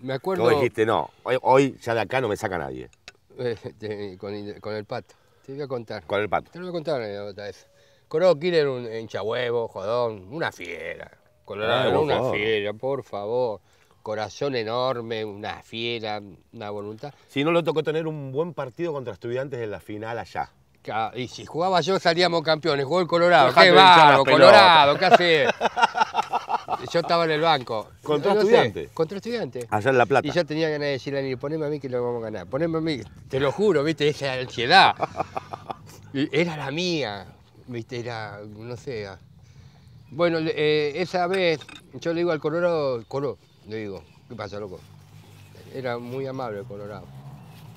Me acuerdo. dijiste, no, hoy, ya de acá no me saca nadie. Eh, [laughs] con, el pato. Te voy a contar. Con el pato. Te lo voy a contar eh, otra vez. Coroquil era un hinchahuevo, jodón, una fiera. Colorado, era ah, una fiera, por favor. Corazón enorme, una fiera, una voluntad. Si no lo tocó tener un buen partido contra estudiantes en la final allá. Y si jugaba yo salíamos campeones, jugó el Colorado. ¡Qué barro, Colorado! ¿Qué hacés. yo estaba en el banco. ¿Contra estudiante? contra estudiante. Allá en La Plata. Y yo tenía ganas de decirle a Nini, poneme a mí que lo vamos a ganar. Poneme a mí, te lo juro, viste, esa ansiedad. era la mía, viste, era, no sé. Bueno, eh, esa vez yo le digo al Colorado, Coló, le digo, ¿qué pasa, loco? Era muy amable el Colorado.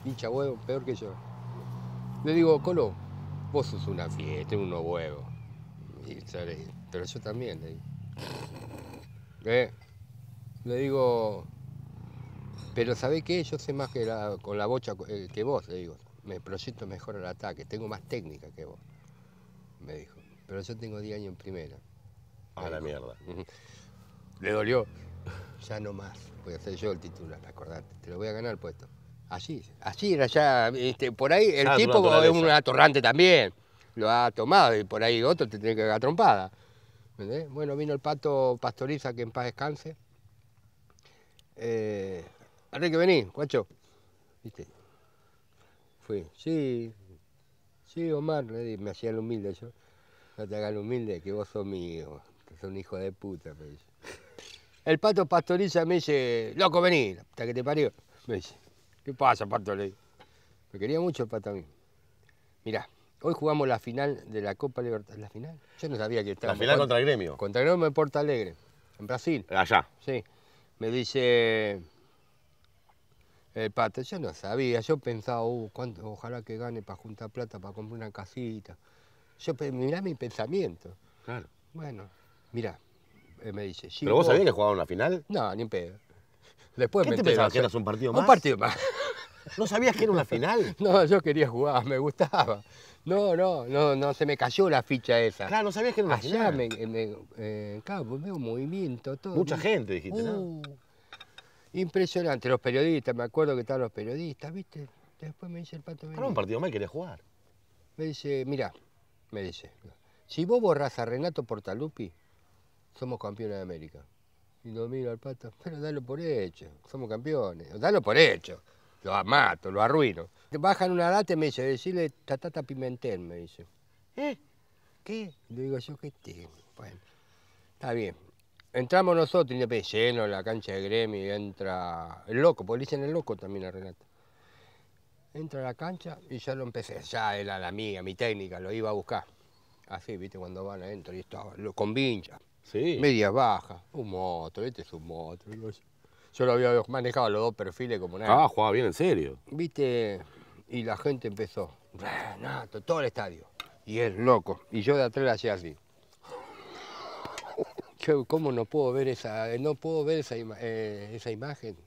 Pincha huevo, peor que yo. Le digo, Colo, vos sos una fiesta, unos huevos. pero yo también, le digo. Eh, le digo, pero ¿sabés qué? Yo sé más que con la bocha eh, que vos, le digo. Me proyecto mejor al ataque, tengo más técnica que vos. Me dijo, pero yo tengo 10 años en primera. A la mierda. Le dolió. Ya no más. Voy a ser yo el titular, acordate. Te lo voy a ganar puesto. Así, así era ya, este, por ahí el ah, tipo es un atorrante también, lo ha tomado y por ahí otro te tiene que dar trompada. Bueno, vino el pato pastoriza, que en paz descanse. Eh, que vení, guacho. ¿Viste? Fui, sí, sí, Omar, me hacía el humilde yo. No te hagas el humilde, que vos sos mío, sos un hijo de puta, me El pato pastoriza me dice, loco, vení, hasta que te parió, me dice. ¿Qué pasa, Pato? Le Me quería mucho el Pato a mí. Mirá, hoy jugamos la final de la Copa Libertad. ¿La final? Yo no sabía que estaba. La final contra el gremio. Contra el gremio de Porto Alegre, en Brasil. Allá. Sí. Me dice el Pato, yo no sabía. Yo pensaba, oh, cuánto, ojalá que gane para juntar plata, para comprar una casita. Yo, mirá mi pensamiento. Claro. Bueno, mirá, eh, me dice. ¿Pero vos sabías que jugaba una final? No, ni pedo. Después me te que un partido más? Un partido más. [laughs] ¿No sabías que era una final? [laughs] No, yo quería jugar, me gustaba. No, no, no, no se me cayó la ficha esa. Claro, no sabías que era una Allá final. me, me eh, claro, pues veo movimiento, todo. Mucha gente, dijiste, ¿no? Uh, impresionante, los periodistas, me acuerdo que estaban los periodistas, ¿viste? Después me dice el pato. Era un partido más quería jugar. Me dice, mira, me dice, si vos borrás a Renato Portalupi, somos campeones de América. Y lo miro al pato, pero dalo por hecho, somos campeones, dalo por hecho. Lo amato, lo arruino. Bajan una lata y me dice, decirle Tatata Pimentel, me dice. ¿Eh? ¿Qué? Le digo yo, ¿qué tengo? Bueno, está bien. Entramos nosotros, y lleno la cancha de gremio y entra el loco, porque le dicen el loco también a Renato. Entra a la cancha y ya lo empecé, ya era la mía, mi técnica, lo iba a buscar. Así, viste, cuando van adentro y esto, lo, convincha. Sí. Media baja. Un moto, este es un moto. Yo lo había manejado los dos perfiles como nada. Ah, jugaba bien, en serio. Viste, y la gente empezó. todo el estadio. Y es loco. Y yo de atrás hacía así. [laughs] Yo, ¿Cómo no puedo ver esa, no puedo ver eh, esa, imagen?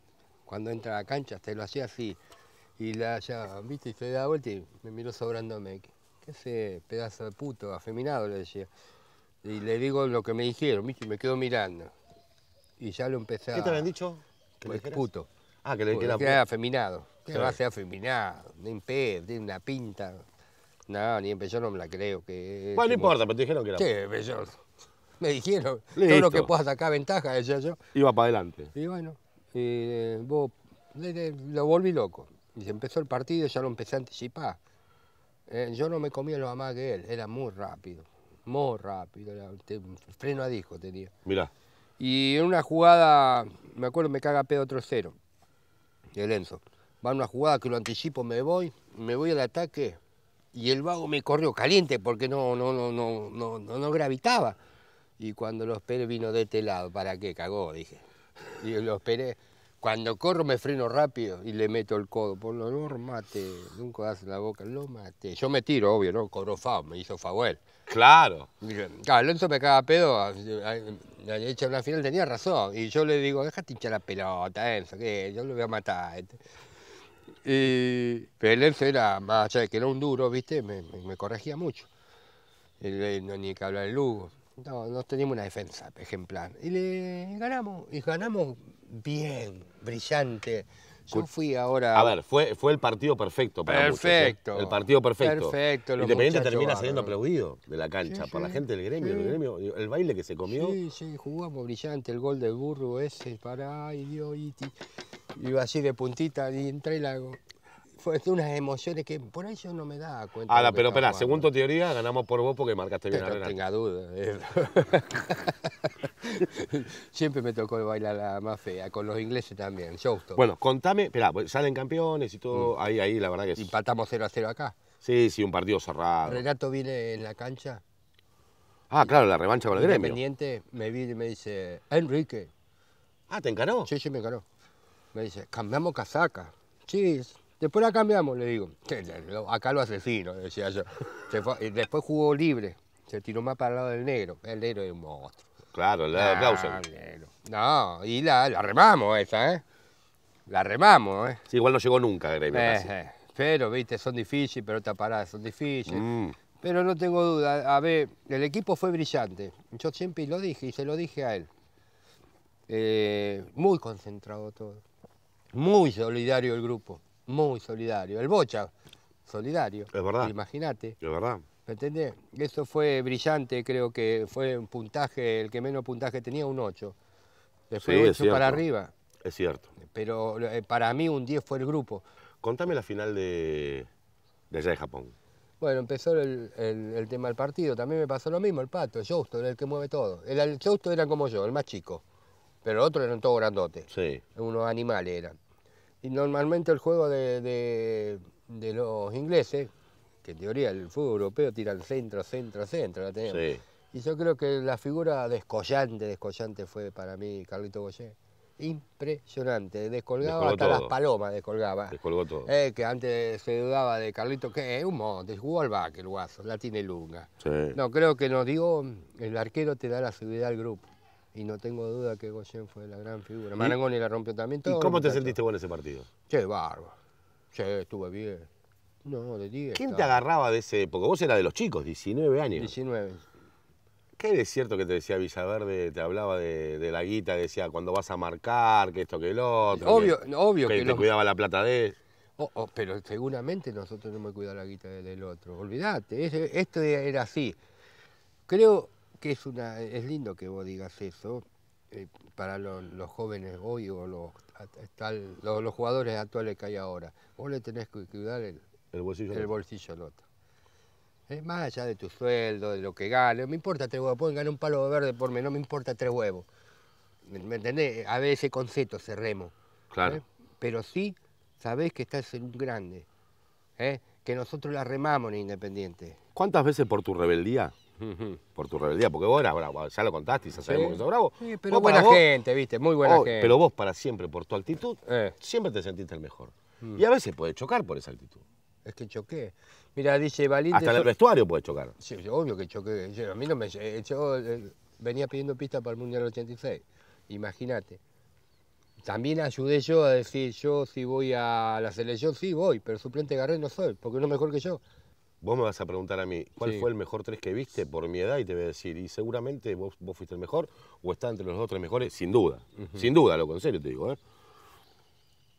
Cuando entra a la cancha, te lo hacía así. Y la ya, viste, y se da vuelta y me miró sobrándome. ¿Qué, pedazo de puto, afeminado, le decía y le digo lo que me dijeron, y me quedo mirando. Y ya lo empecé a... ¿Qué te habían dicho? Que pues, puto. Ah, que le que era afeminado. Que va a ser afeminado, ni un pez, tiene una pinta. No, ni empezó yo no me la creo. que Bueno, no importa, pero te dijeron que era. Sí, me dijeron, Listo. todo lo que pueda sacar ventaja, decía yo. Iba para adelante. Y bueno, Y... Eh, vos, lo volví loco. Y se empezó el partido, ya lo empecé a anticipar. Eh, yo no me comía lo más que él, era muy rápido muy rápido, freno a disco tenía. Mirá. Y en una jugada, me acuerdo, me caga pedo otro cero, el Enzo. Va una jugada que lo anticipo, me voy, me voy al ataque y el vago me corrió caliente porque no, no, no, no, no, no, no gravitaba. Y cuando los esperé vino de este lado, ¿para qué? Cagó, dije. Y lo esperé. Cuando corro me freno rápido y le meto el codo. Por lo normal mate, nunca hace la boca, lo mate. Yo me tiro, obvio, ¿no? fao, me hizo favor. Claro. claro Enzo me caga pedo. Le hecho final tenía razón. Y yo le digo, déjate hinchar la pelota, Enzo, que yo lo voy a matar. Este, pero el Enzo era, más allá de que era un duro, ¿viste? Me, corregía mucho. Y no, ni que hablar de Lugo. No, no teníamos una defensa ejemplar. Y le ganamos, y ganamos bien, brillante. Yo fui ahora. A ver, fue, fue el partido perfecto para ¿eh? Perfecto. El partido perfecto. Perfecto. Independiente termina siendo saliendo aplaudido de la cancha por la gente del gremio, el gremio, el baile que se comió. Sí, sí, jugamos brillante el gol del burro ese, pará, y dio, y, iba así de puntita y entré y la es unas emociones que por ahí yo no me da cuenta. Ah, pero espera, según tu teoría, ganamos por vos porque marcaste bien la la No tenga duda. [laughs] Siempre me tocó bailar la más fea, con los ingleses también, Bueno, contame, espera, pues, salen campeones y todo, mm. ahí, ahí, la verdad que sí. Empatamos 0 a 0 acá. Sí, sí, un partido cerrado. Renato viene en la cancha. Ah, claro, la revancha con el gremio. Independiente me viene y me dice, Enrique. Ah, ¿te encaró? Sí, sí, me encaró. Me dice, cambiamos casaca. Sí, Después la cambiamos, le digo. [laughs] Acá lo asesino, decía yo. [laughs] después jugó libre, se tiró más para el lado del negro. El negro es un monstruo. Claro, el No, y la, remamos esa, ¿eh? La remamos, ¿eh? Sí, igual no llegó nunca, Gremio. Eh, eh. Pero, viste, son difíciles, pero está parada son difíciles. Mm. Pero no tengo duda. A ver, el equipo fue brillante. Yo siempre lo dije y se lo dije a él. Eh, muy concentrado todo. Muy solidario el grupo. Muy solidario. El Bocha, solidario. Es verdad. Imagínate. Es verdad. ¿Me entendés? Eso fue brillante, creo que fue un puntaje, el que menos puntaje tenía, un 8. Después para arriba. Es cierto. Pero eh, para mí un 10 fue el grupo. Contame la final de, de de Japón. Bueno, empezó el, tema del partido. También me pasó lo mismo, el pato, el Justo, el que mueve todo. El, Justo era como yo, el más chico. Pero el otro eran todos grandote. Sí. Unos animales eran. Y normalmente el juego de, los ingleses, que en teoría el fútbol europeo tiran centro, centro, centro, la tenemos. Y yo creo que la figura descollante, descollante fue para mí Carlito Goyer. Impresionante, descolgaba hasta las palomas, descolgaba. Descolgó todo. Eh, que antes se dudaba de Carlito, que es un monte, jugó al back el guaso, la tiene lunga. No, creo que nos dio, el arquero te da la seguridad al grupo y no tengo duda que Goyen fue la gran figura. Marangoni la rompió también todo. ¿Y cómo te sentiste vos en ese partido? Che, bárbaro. Che, estuve bien. No, de 10. ¿Quién te agarraba de ese? Porque vos eras de los chicos, 19 años. 19. ¿Qué es cierto que te decía Villaverde, te hablaba de, la guita, decía cuando vas a marcar, que esto, que el otro? Obvio, obvio que, te cuidaba la plata de... Oh, oh, pero seguramente nosotros no me cuidaba la guita del otro. Olvídate, esto era así. Creo, que es una es lindo que vos digas eso eh, para los jóvenes hoy o los, tal, los, jugadores actuales que hay ahora. Vos le tenés que cuidar el, bolsillo el bolsillo al otro. Es más allá de tu sueldo, de lo que gane, me importa tres huevos, pueden ganar un palo verde por mí, no me importa tres huevos. ¿Me entendés? A veces ese concepto remo. Claro. ¿eh? Pero sí sabés que estás en un grande, ¿eh? que nosotros la remamos en Independiente. ¿Cuántas veces por tu rebeldía [laughs] Por tu rebeldía, porque vos eras bravo, ya lo contaste y ya sabemos que sos bravo. pero buena gente, viste, muy buena oh, gente. Pero vos para siempre, por tu actitud, eh. siempre te sentiste el mejor. Mm. Y a veces puedes chocar por esa actitud. Es que choqué. Mira, dice Valiente. Hasta el vestuario puede chocar. Sí, obvio que choqué. a mí no me. Eh, eh, venía pidiendo pista para el Mundial 86. Imagínate. También ayudé yo a decir, yo si voy a la selección, sí voy, pero suplente Garré no soy, porque no mejor que yo. Vos me vas a preguntar a mí, ¿cuál fue el mejor tres que viste por mi edad? Y te voy a decir, y seguramente vos, fuiste el mejor, o está entre los dos tres mejores, sin duda. Sin duda, lo en serio te digo. ¿eh?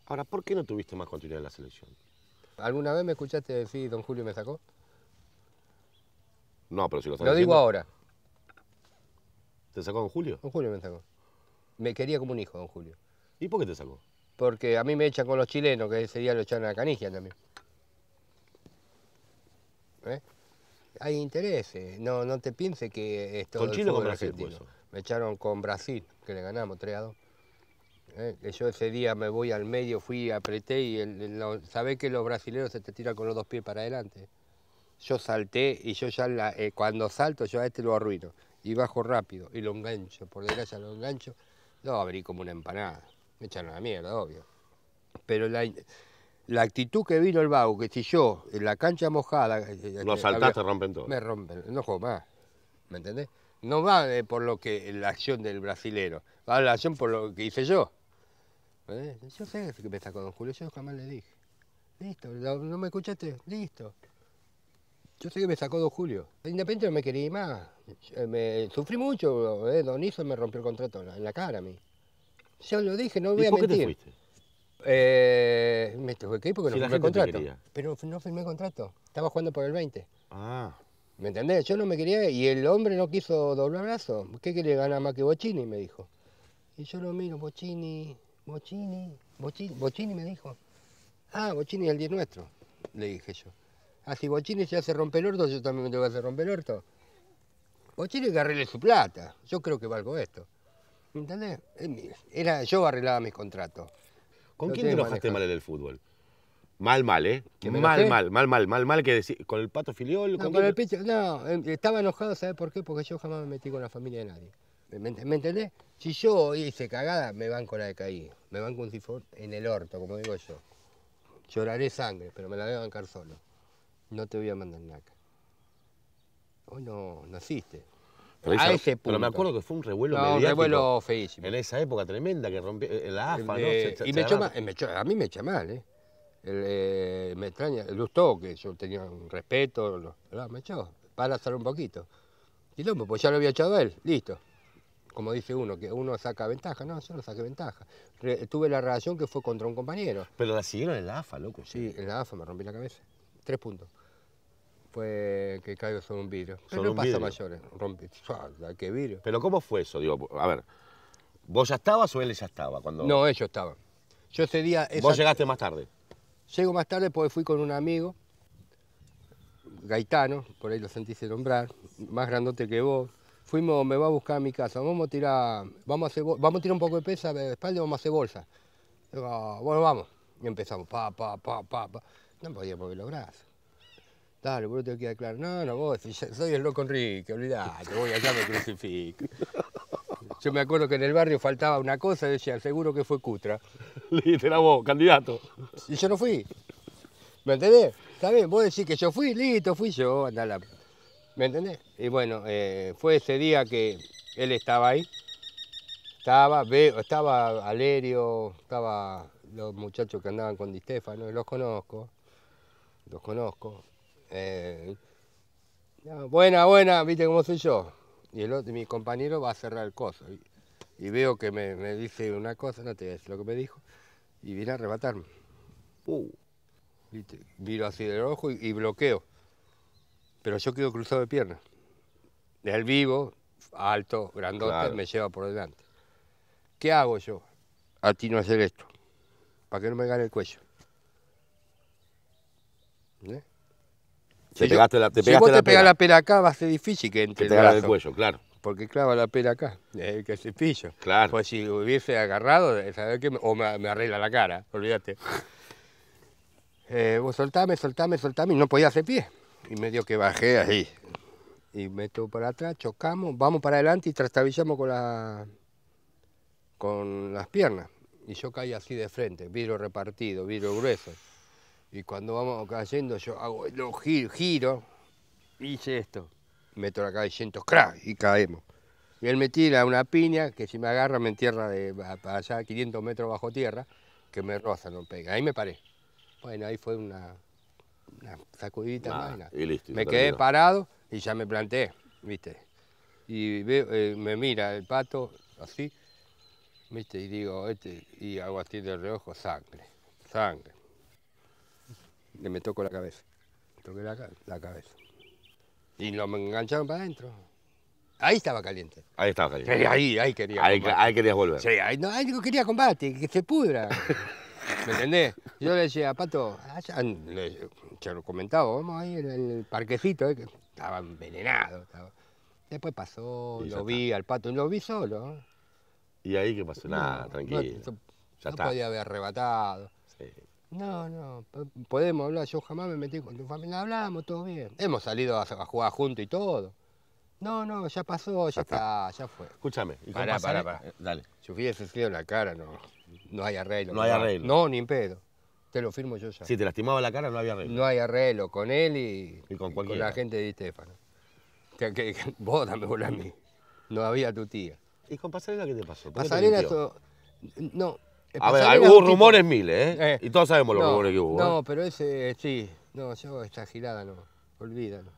Ahora, ¿por qué no tuviste más continuidad en la selección? ¿Alguna vez me escuchaste decir, don Julio me sacó? No, pero si lo estás Lo digo ahora. ¿Te sacó don Julio? Don Julio me sacó. Me quería como un hijo, don Julio. ¿Y por qué te sacó? Porque a mí me echan con los chilenos, que ese día lo echaron a Canigia también. ¿eh? Hay intereses, no, no te pienses que esto. ¿Con Chile o con Brasil? me echaron con Brasil, que le ganamos 3 a 2. ¿Eh? Que yo ese día me voy al medio, fui, apreté y el, sabés que los brasileños se te tiran con los dos pies para adelante. Yo salté y yo ya eh, cuando salto yo a este lo arruino y bajo rápido y lo engancho, por ya lo engancho, lo abrí como una empanada. Me echaron a la mierda, obvio. Pero la, la actitud que vino el vago, que si yo en la cancha mojada... Eh, eh, lo saltaste, rompen todo. Me rompen, no juego más, ¿me entendés? No va eh, por lo que la acción del brasilero, va la acción por lo que hice yo. Yo sé que me sacó con Julio, yo jamás le dije. Listo, ¿no me escuchaste? Listo. Yo sé que me sacó Don Julio. Independiente no me quería más. Me, sufrí mucho, eh, Don Iso me rompió el contrato en la cara a mí. Yo lo dije, no voy a por Qué fuiste? Eh, me tuve que porque no firmé contrato. Pero no firmé contrato. Estaba jugando por el 20. Ah. ¿Me entendés? Yo no me quería y el hombre no quiso doble abrazo. ¿Qué quiere ganar más que Bochini? Me dijo. Y yo lo miro, Bochini, Bochini, Bochini, Bochini me dijo. Ah, Bochini es el 10 nuestro, le dije yo. Ah, si Bochini se hace romper el orto, yo también me tengo que hacer romper el orto. Bochini que arregle su plata. Yo creo que valgo esto. ¿Me entendés? Era, yo arreglaba mis contratos. ¿Con quién te enojaste mal en el fútbol? Mal, mal, ¿eh? Mal, mal, mal, mal, mal, mal, que ¿Con el pato filiol? No, con el no, em, estaba enojado, ¿sabes por qué? Porque yo jamás me metí con la familia de nadie. ¿Me, entendés? Si yo hice cagada, me banco la de caí. Me banco un tifón en el orto, como digo yo. Lloraré sangre, pero me la voy a bancar solo. No te voy a mandar nada. Hoy no naciste. Pero, me acuerdo que fue un revuelo En esa época tremenda que rompió eh, el AFA, ¿no? y me echó mal, a mí me echa mal, ¿eh? eh me extraña, gustó que yo tenía un respeto, me echó, para hacer un poquito. Y luego, pues ya lo había echado él, listo. Como dice uno, que uno saca ventaja, no, yo no saqué ventaja. tuve la relación que fue contra un compañero. Pero la siguieron en el AFA, loco. Sí, en la AFA me rompí la cabeza. Tres puntos fue que caigo sobre un vidrio. Pero mayores, eh, ¡Qué vidrio! Pero ¿cómo fue eso? Digo, a ver, ¿vos ya estabas o él ya estaba? cuando No, ellos estaban. Yo ese día... ¿Vos llegaste más tarde? Llego más tarde porque fui con un amigo, Gaitano, por ahí lo sentiste nombrar, más grandote que vos. Fuimos, me va a buscar a mi casa, vamos a tirar, vamos a vamos a tirar un poco de pesa de espalda, vamos a hacer bolsa. Ah, bueno, vamos. Y empezamos, pa, pa, pa, pa, No podía porque los Dale, vos te queda claro. No, no, vos, soy el loco Enrique, olvidate, voy allá me crucifico. [laughs] Yo me acuerdo que en el barrio faltaba una cosa, decía, seguro que fue Cutra. Listo, [laughs] era vos, candidato. Y yo no fui. ¿Me entendés? Está bien, Vos decís que yo fui, listo, fui yo, andala. ¿Me entendés? Y bueno, eh, fue ese día que él estaba ahí. Estaba, estaba Alerio, estaba los muchachos que andaban con Di Stefano, los conozco. Los conozco. Eh, buena, buena, viste cómo soy yo. Y el otro, mi compañero va a cerrar el coso. Y, veo que me, dice una cosa, no te voy lo que me dijo, y viene a arrebatarme. Uh, Miro así del ojo y, bloqueo. Pero yo quedo cruzado de piernas. El vivo, alto, grandote, me lleva por delante. ¿Qué hago yo? A ti no hacer esto, para que no me gane el cuello. si te pegaste te la la pera acá, va a ser difícil que entre. te el, el cuello, claro. Porque clava la pera acá, eh, el se Claro. Pues si hubiese agarrado, eh, O me, arregla la cara, olvídate. [laughs] Eh, vos soltame, soltame, soltame, y no podía hacer pie. Y medio que bajé así. Y meto para atrás, chocamos, vamos para adelante y trastabillamos con, la, con las piernas. Y yo caí así de frente, vidrio repartido, vidrio grueso. Y cuando vamos cayendo, yo hago el giro, hice esto. Meto la cabeza y y caemos. Y él me tira una piña que si me agarra me entierra de, para allá 500 metros bajo tierra, que me roza, no pega. Ahí me paré. Bueno, ahí fue una, sacudita me quedé parado y ya me planté, ¿viste? Y veo, eh, me mira el pato así, ¿viste? Y digo, este, y hago así de reojo, sangre, sangre. Le me tocó la cabeza. Toqué la, la cabeza. Y lo engancharon para adentro. Ahí estaba caliente. Ahí estaba caliente. ahí, ahí quería. Ahí, querías volver. Sí, ahí no, ahí quería combate, que se pudra. [laughs] ¿Me entendés? Yo le decía, Pato, allá, se lo comentaba, vamos ahí en el parquecito, eh", que estaba envenenado. Después pasó, lo vi al Pato, lo vi solo. ¿Y ahí qué pasó? Nada, tranquilo. No, podía haber arrebatado. No, no, podemos hablar, yo jamás me metí con tu familia, hablamos, todo bien. Hemos salido a, jugar juntos y todo. No, no, ya pasó, ya está, ya fue. Escúchame. pará, pará, pará, dale. Si hubiese sido la cara, no, no hay arreglo. No hay arreglo. No, ni en pedo. Te lo firmo yo ya. Si te lastimaba la cara, no había arreglo. No hay arreglo con él y, con, la gente de Estefano. Que, [laughs] vos dame a mí. No había tu tía. ¿Y con Pasarela qué te pasó? Pasarela, no, a ver, hubo rumores miles, ¿eh? ¿eh? Y todos sabemos los rumores que hubo. No, ¿eh? pero ese, sí. No, yo esta girada no. Olvídalo.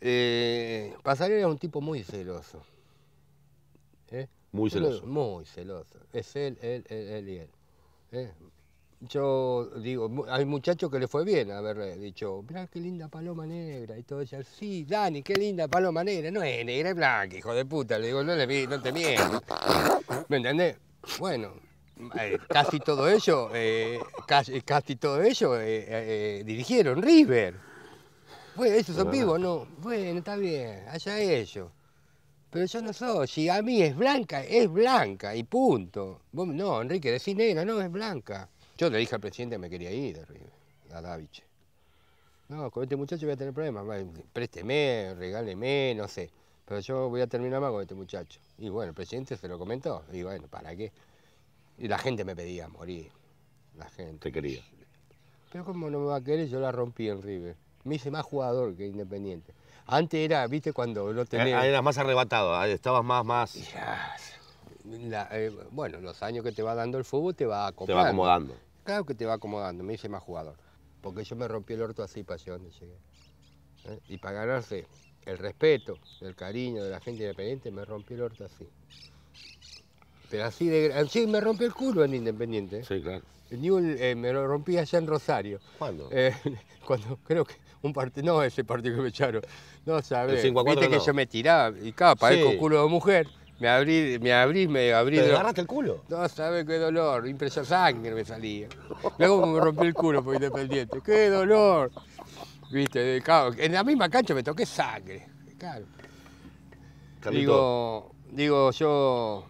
Eh, Pasarela es un tipo muy celoso. ¿Eh? Muy celoso. Muy celoso. Es él, él, él, y él. ¿Eh? Yo digo, hay muchachos que le fue bien haberle dicho, mirá qué linda paloma negra. Y todo eso. sí, Dani, qué linda paloma negra. No es negra, es blanca, hijo de puta. Le digo, no, le, no te mientas. ¿Me entendés? Bueno, eh, casi todo ello, eh, casi, eh, casi, todo ello dirigieron River. Bueno, esos son vivos, no. Bueno, está bien, allá ellos. Pero yo no soy, si a mí es blanca, es blanca y punto. no, Enrique, decís negra, no, es blanca. Yo le dije al presidente que me quería ir de River, a Daviche No, con este muchacho voy a tener problemas, présteme, regáleme, no sé. Pero yo voy a terminar más con este muchacho. Y bueno, el presidente se lo comentó. Y bueno, ¿para qué? Y la gente me pedía morir. La gente. Te quería. Pero como no me va a querer, yo la rompí en River. Me hice más jugador que Independiente. Antes era, viste, cuando no tenía... Eras más arrebatado, ¿eh? estabas más, más... Eh, bueno, los años que te va dando el fútbol te va acomodando. Te va acomodando. Claro que te va acomodando, me hice más jugador. Porque yo me rompí el orto así, para donde llegué. ¿Eh? Y para ganarse el respeto, el cariño de la gente independiente, me rompí el orto así. Pero así de así me rompí el culo en Independiente. ¿eh? Sí, claro. Eh, me lo rompí allá en Rosario. ¿Cuándo? Eh, [laughs] cuando creo que un partido, no ese partido que me echaron, no sabes. Viste que yo me tiraba y capa, con culo de mujer. Me abrí, me abrí, me abrí. ¿Te agarraste el culo? No, sabes qué dolor. Impresa sangre me salía. Luego me rompí el culo por Independiente. ¡Qué dolor! Viste, cabo en la misma cancha me toqué sangre. Claro. Digo, digo, yo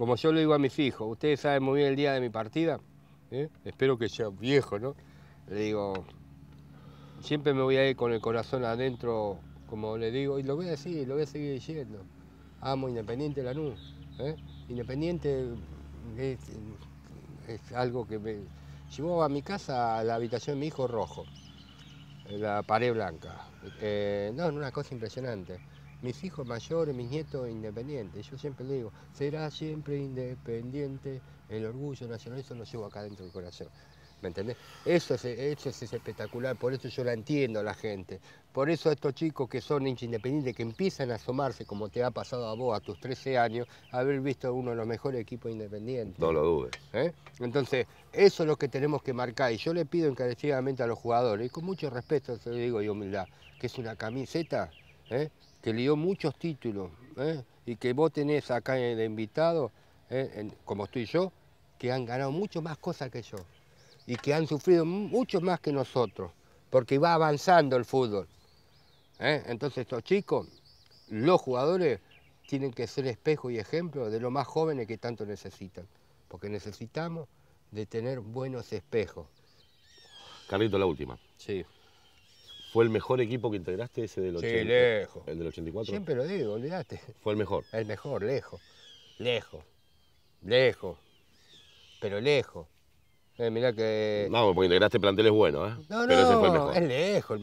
como yo le digo a mis hijos, ustedes saben muy bien el día de mi partida, ¿eh? espero que sea viejo, ¿no? Le digo, siempre me voy a ir con el corazón adentro, como le digo, y lo voy a decir, lo voy a seguir diciendo. Amo Independiente Lanús. ¿eh? Independiente es, algo que me llevó a mi casa, a la habitación de mi hijo rojo, la pared blanca. Eh, no, no, una cosa impresionante mis hijos mayores, mis nietos independientes. Yo siempre digo, será siempre independiente, el orgullo nacional, eso lo llevo acá dentro del corazón. ¿Me entendés? Eso es, es, espectacular, por eso yo la entiendo a la gente. Por eso estos chicos que son hinchas independientes, que empiezan a asomarse, como te ha pasado a vos a tus 13 años, haber visto uno de los mejores equipos independientes. No lo dudes. ¿Eh? Entonces, eso es lo que tenemos que marcar. Y yo le pido encarecidamente a los jugadores, y con mucho respeto se digo y humildad, que es una camiseta ¿eh? que le dio muchos títulos, ¿eh? y que vos tenés acá en el invitado, ¿eh? como estoy yo, que han ganado mucho más cosas que yo, y que han sufrido mucho más que nosotros, porque va avanzando el fútbol. ¿eh? Entonces estos chicos, los jugadores, tienen que ser espejo y ejemplo de los más jóvenes que tanto necesitan, porque necesitamos de tener buenos espejos. Carlito, la última. Sí. ¿Fue el mejor equipo que integraste ese del 84? Sí, lejos. ¿El del 84? Siempre lo digo, olvídate. ¿Fue el mejor? El mejor, lejos. Lejos. Lejos. Pero lejos. Mira eh, mirá que... No, porque integraste plantel es bueno, ¿eh? No, no, Pero ese fue mejor. es lejos, el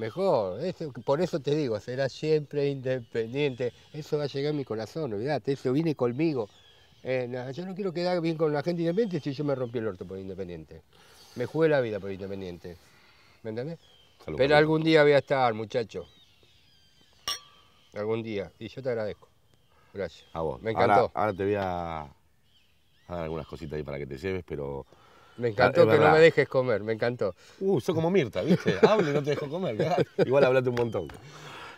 mejor. por eso te digo, será siempre independiente. Eso va a llegar a mi corazón, olvídate. Eso viene conmigo. Eh, yo no quiero quedar bien con la gente independiente si yo me rompí el orto por independiente. Me jugué la vida por independiente. ¿Me entendés? Pero algún día voy a estar, muchacho. Algún día. Y yo te agradezco. Gracias. A vos. Me encantó. Ahora, te voy a, dar algunas cositas ahí para que te lleves, pero me ah, encantó que no me dejes comer, me encantó. Uh, sos como Mirta, ¿viste? [laughs] Hablo y no te dejo comer. Igual hablate un montón.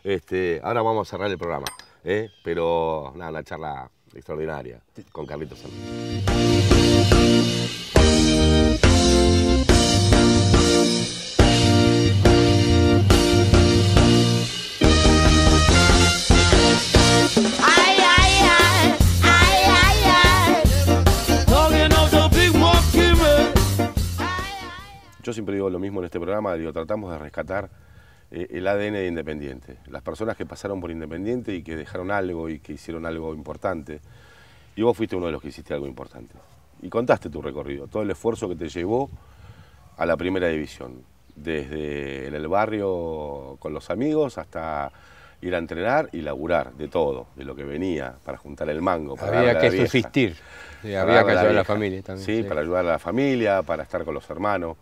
Este, ahora vamos a cerrar el programa, ¿eh? pero nada, una charla extraordinaria con Carlitos siempre digo lo mismo en este programa, digo, tratamos de rescatar eh, el ADN de Independiente, las personas que pasaron por Independiente y que dejaron algo y que hicieron algo importante. Y vos fuiste uno de los que hiciste algo importante. Y contaste tu recorrido, todo el esfuerzo que te llevó a la primera división, desde en el barrio con los amigos hasta ir a entrenar y laburar de todo, de lo que venía, para juntar el mango. Para había que subsistir, había que ayudar a la familia también. sí, para ayudar a la familia, para estar con los hermanos.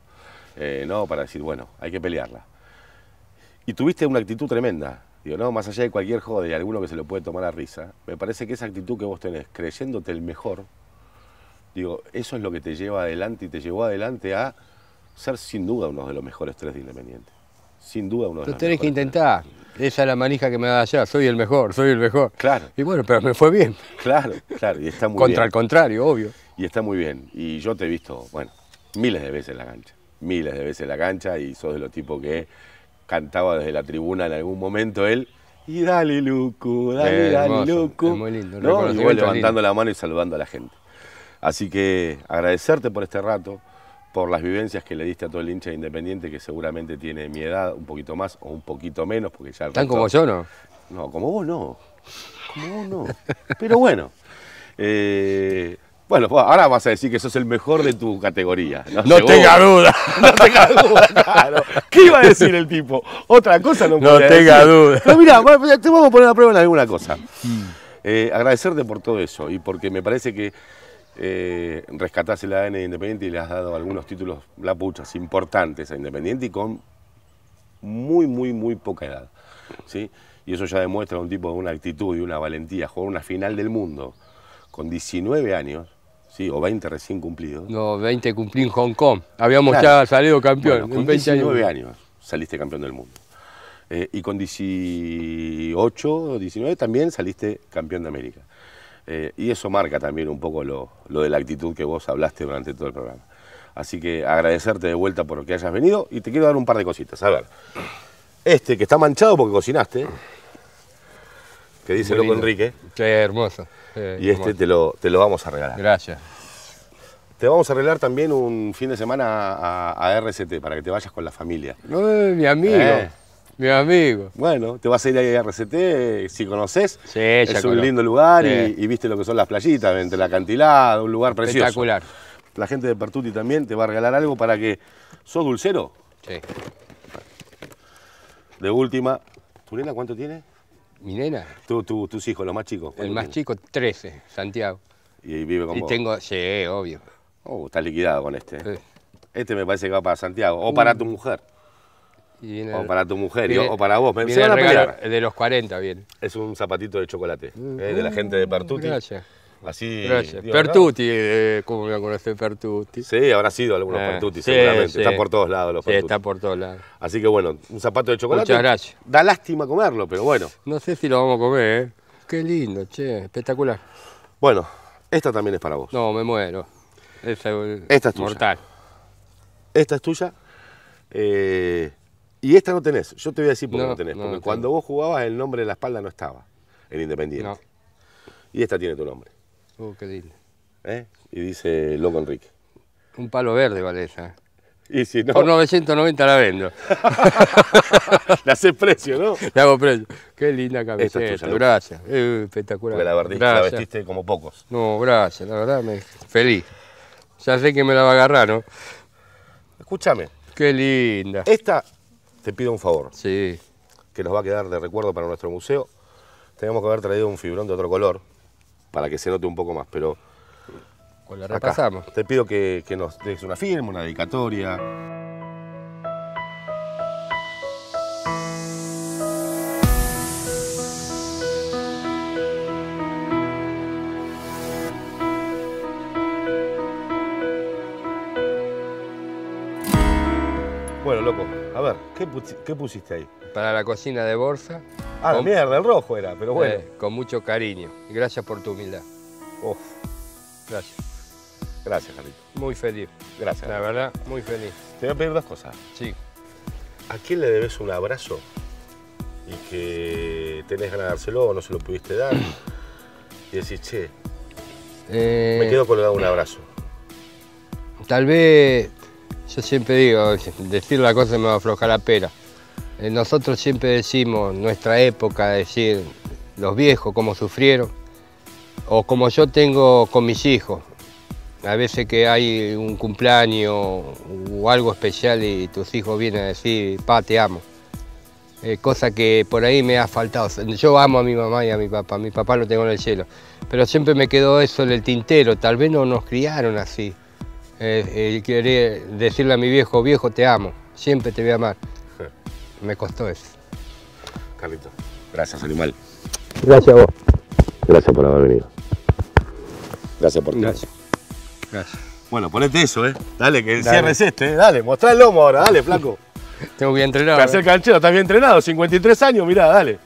Eh, no, para decir, bueno, hay que pelearla. Y tuviste una actitud tremenda, digo, no, más allá de cualquier juego de alguno que se lo puede tomar a risa, me parece que esa actitud que vos tenés, creyéndote el mejor, digo, eso es lo que te lleva adelante y te llevó adelante a ser sin duda uno de los mejores tres de Independiente. Sin duda uno de los Lo tenés que intentar. Esa es la manija que me da allá. Soy el mejor, soy el mejor. Claro. Y bueno, pero me fue bien. Claro, claro. Y está muy Contra el contrario, obvio. Y está muy bien. Y yo te he visto, bueno, miles de veces en la cancha miles de veces la cancha y sos de los tipos que cantaba desde la tribuna en algún momento él. Y dale, loco dale, dale, loco lindo. ¿no? Y vos levantando la mano y saludando a la gente. Así que agradecerte por este rato, por las vivencias que le diste a todo el hincha independiente que seguramente tiene mi edad, un poquito más o un poquito menos, porque ya. ¿Tan como yo no? No, como vos no. Como vos no. Pero bueno. Eh, bueno, pues, ahora vas a decir que sos el mejor de tu categoría. No, tenga duda. [laughs] No tenga duda, claro. ¿Qué iba a decir el tipo? Otra cosa no No tenga duda. Pero mira, pues, te vamos a poner a prueba en alguna cosa. Mm. Eh, agradecerte por todo eso y porque me parece que eh, rescatás el ADN de Independiente y le has dado algunos títulos la lapuchas importantes a Independiente y con muy, muy, muy poca edad. ¿sí? Y eso ya demuestra un tipo de una actitud y una valentía. Jugar una final del mundo con 19 años Sí, o 20 recién cumplidos. No, 20 cumplí en Hong Kong. Habíamos ya salido campeón. con 19 años. saliste campeón del mundo. Eh, y con 18, 19 también saliste campeón de América. Eh, y eso marca también un poco lo, de la actitud que vos hablaste durante todo el programa. Así que agradecerte de vuelta por que hayas venido y te quiero dar un par de cositas. A ver, este que está manchado porque cocinaste, que dice Muy loco Enrique. Qué hermoso y este te lo, te lo vamos a regalar. Gracias. Te vamos a arreglar también un fin de semana a, RCT para que te vayas con la familia. No, eh, mi amigo. Eh. Mi amigo. Bueno, te vas a ir ahí a RCT, si conoces. Sí, es un lindo lugar y, viste lo que son las playitas, entre la cantilada un lugar precioso. Espectacular. La gente de Pertuti también te va a regalar algo para que. ¿Sos dulcero? Sí. De última. ¿Turena cuánto tiene? mi nena. ¿Tú, tú, tus hijos, los más chicos? El más chico, 13, Santiago. ¿Y vive con y tengo, sí, obvio. Oh, está liquidado con este. Eh. Este me parece que va para Santiago, o para mm. tu mujer. o para tu mujer, o para vos. se de los 40 bien. Es un zapatito de chocolate, eh, de la mm, gente de Partuti. Así, Gracias. Eh, ¿cómo voy a conocer Sí, habrá sido algunos eh, seguramente. Están por todos lados los sí, está por todos lados. Así que bueno, un zapato de chocolate. Muchas gracias. Da lástima comerlo, pero bueno. No sé si lo vamos a comer, ¿eh? Qué lindo, che, espectacular. Bueno, esta también es para vos. No, me muero. esta es tuya. Esta es tuya. Eh, y esta no tenés. Yo te voy a decir por qué no, tenés. porque cuando vos jugabas, el nombre de la espalda no estaba en Independiente. Y esta tiene tu nombre. Oh, qué lindo. ¿Eh? Y dice Loco Enrique. Un palo verde vale esa. Y si no... Por 990 la vendo. [laughs] la haces precio, ¿no? La hago precio. Qué linda cabeza, es gracias. Eh, espectacular. Porque la, vestiste, la vestiste como pocos. No, gracias, la verdad me feliz. Ya sé que me la va a agarrar, ¿no? Escúchame. Qué linda. Esta, te pido un favor. Sí. Que nos va a quedar de recuerdo para nuestro museo. Tenemos que haber traído un fibrón de otro color para que se note un poco más, pero... Pues la Te pido que, nos des una firma, una dedicatoria. Bueno, loco, a ver, ¿qué, pusiste ahí? Para la cocina de Borsa. Ah, mierda, el rojo era, pero bueno. Eh, con mucho cariño. gracias por tu humildad. Uf. Gracias. Gracias, Carlito. Muy feliz. Gracias. La verdad, muy feliz. Te voy a pedir dos cosas. Sí. ¿A quién le debes un abrazo y que tenés ganas de dárselo o no se lo pudiste dar? [clears throat] Y decís, che, eh, me quedo colgado un abrazo. Tal vez, yo siempre digo, decir la cosa me va a aflojar la pera. Eh, nosotros siempre decimos, nuestra época, decir, los viejos, cómo sufrieron, o como yo tengo con mis hijos. A veces que hay un cumpleaños o algo especial y tus hijos vienen a decir, pa, te amo. Eh, cosa que por ahí me ha faltado. Yo amo a mi mamá y a mi papá, mi papá lo tengo en el cielo. Pero siempre me quedó eso en el tintero, tal vez no nos criaron así. eh, querer decirle a mi viejo, viejo, te amo, siempre te voy a amar me costó eso. Carlito, gracias, animal. Gracias a vos. Gracias por haber venido. Gracias por Gracias. Gracias. Bueno, ponete eso, ¿eh? Dale, que el cierre es este, eh. Dale, mostrá el lomo ahora, dale, flaco. [laughs] Tengo eh. bien entrenado. Cárcel Canchero, estás bien entrenado, 53 años, mirá, dale.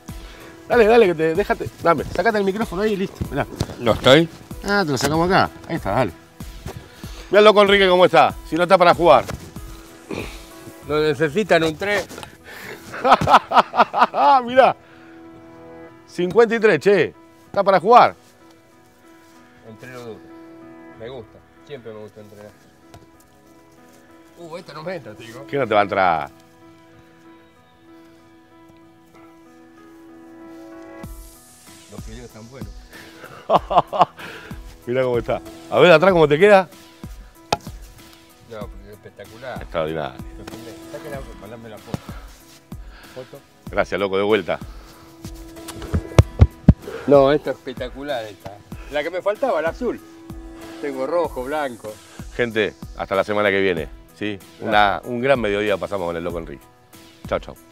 Dale, dale, que te, déjate. Dame, sacate el micrófono ahí y listo, mirá. ¿Lo estoy? Ah, te lo sacamos acá. Ahí está, dale. Mirá con Enrique cómo está, si no está para jugar. Lo necesitan un tres. [laughs] Mirá. 53, che. Está para jugar. Entreno duro. Me gusta. Siempre me gusta entrenar. Uh, esta no me entra, tío ¿Qué no te va a entrar? Los fileos están buenos. [laughs] Mirá cómo está. A ver atrás cómo te queda. No, espectacular. Extraordinario. para mandame la foto foto. Gracias, loco, de vuelta. No, esto es espectacular esta. La que me faltaba, el azul. Tengo rojo, blanco. Gente, hasta la semana que viene. ¿sí? un gran mediodía pasamos con el loco Enrique. Chao, chao.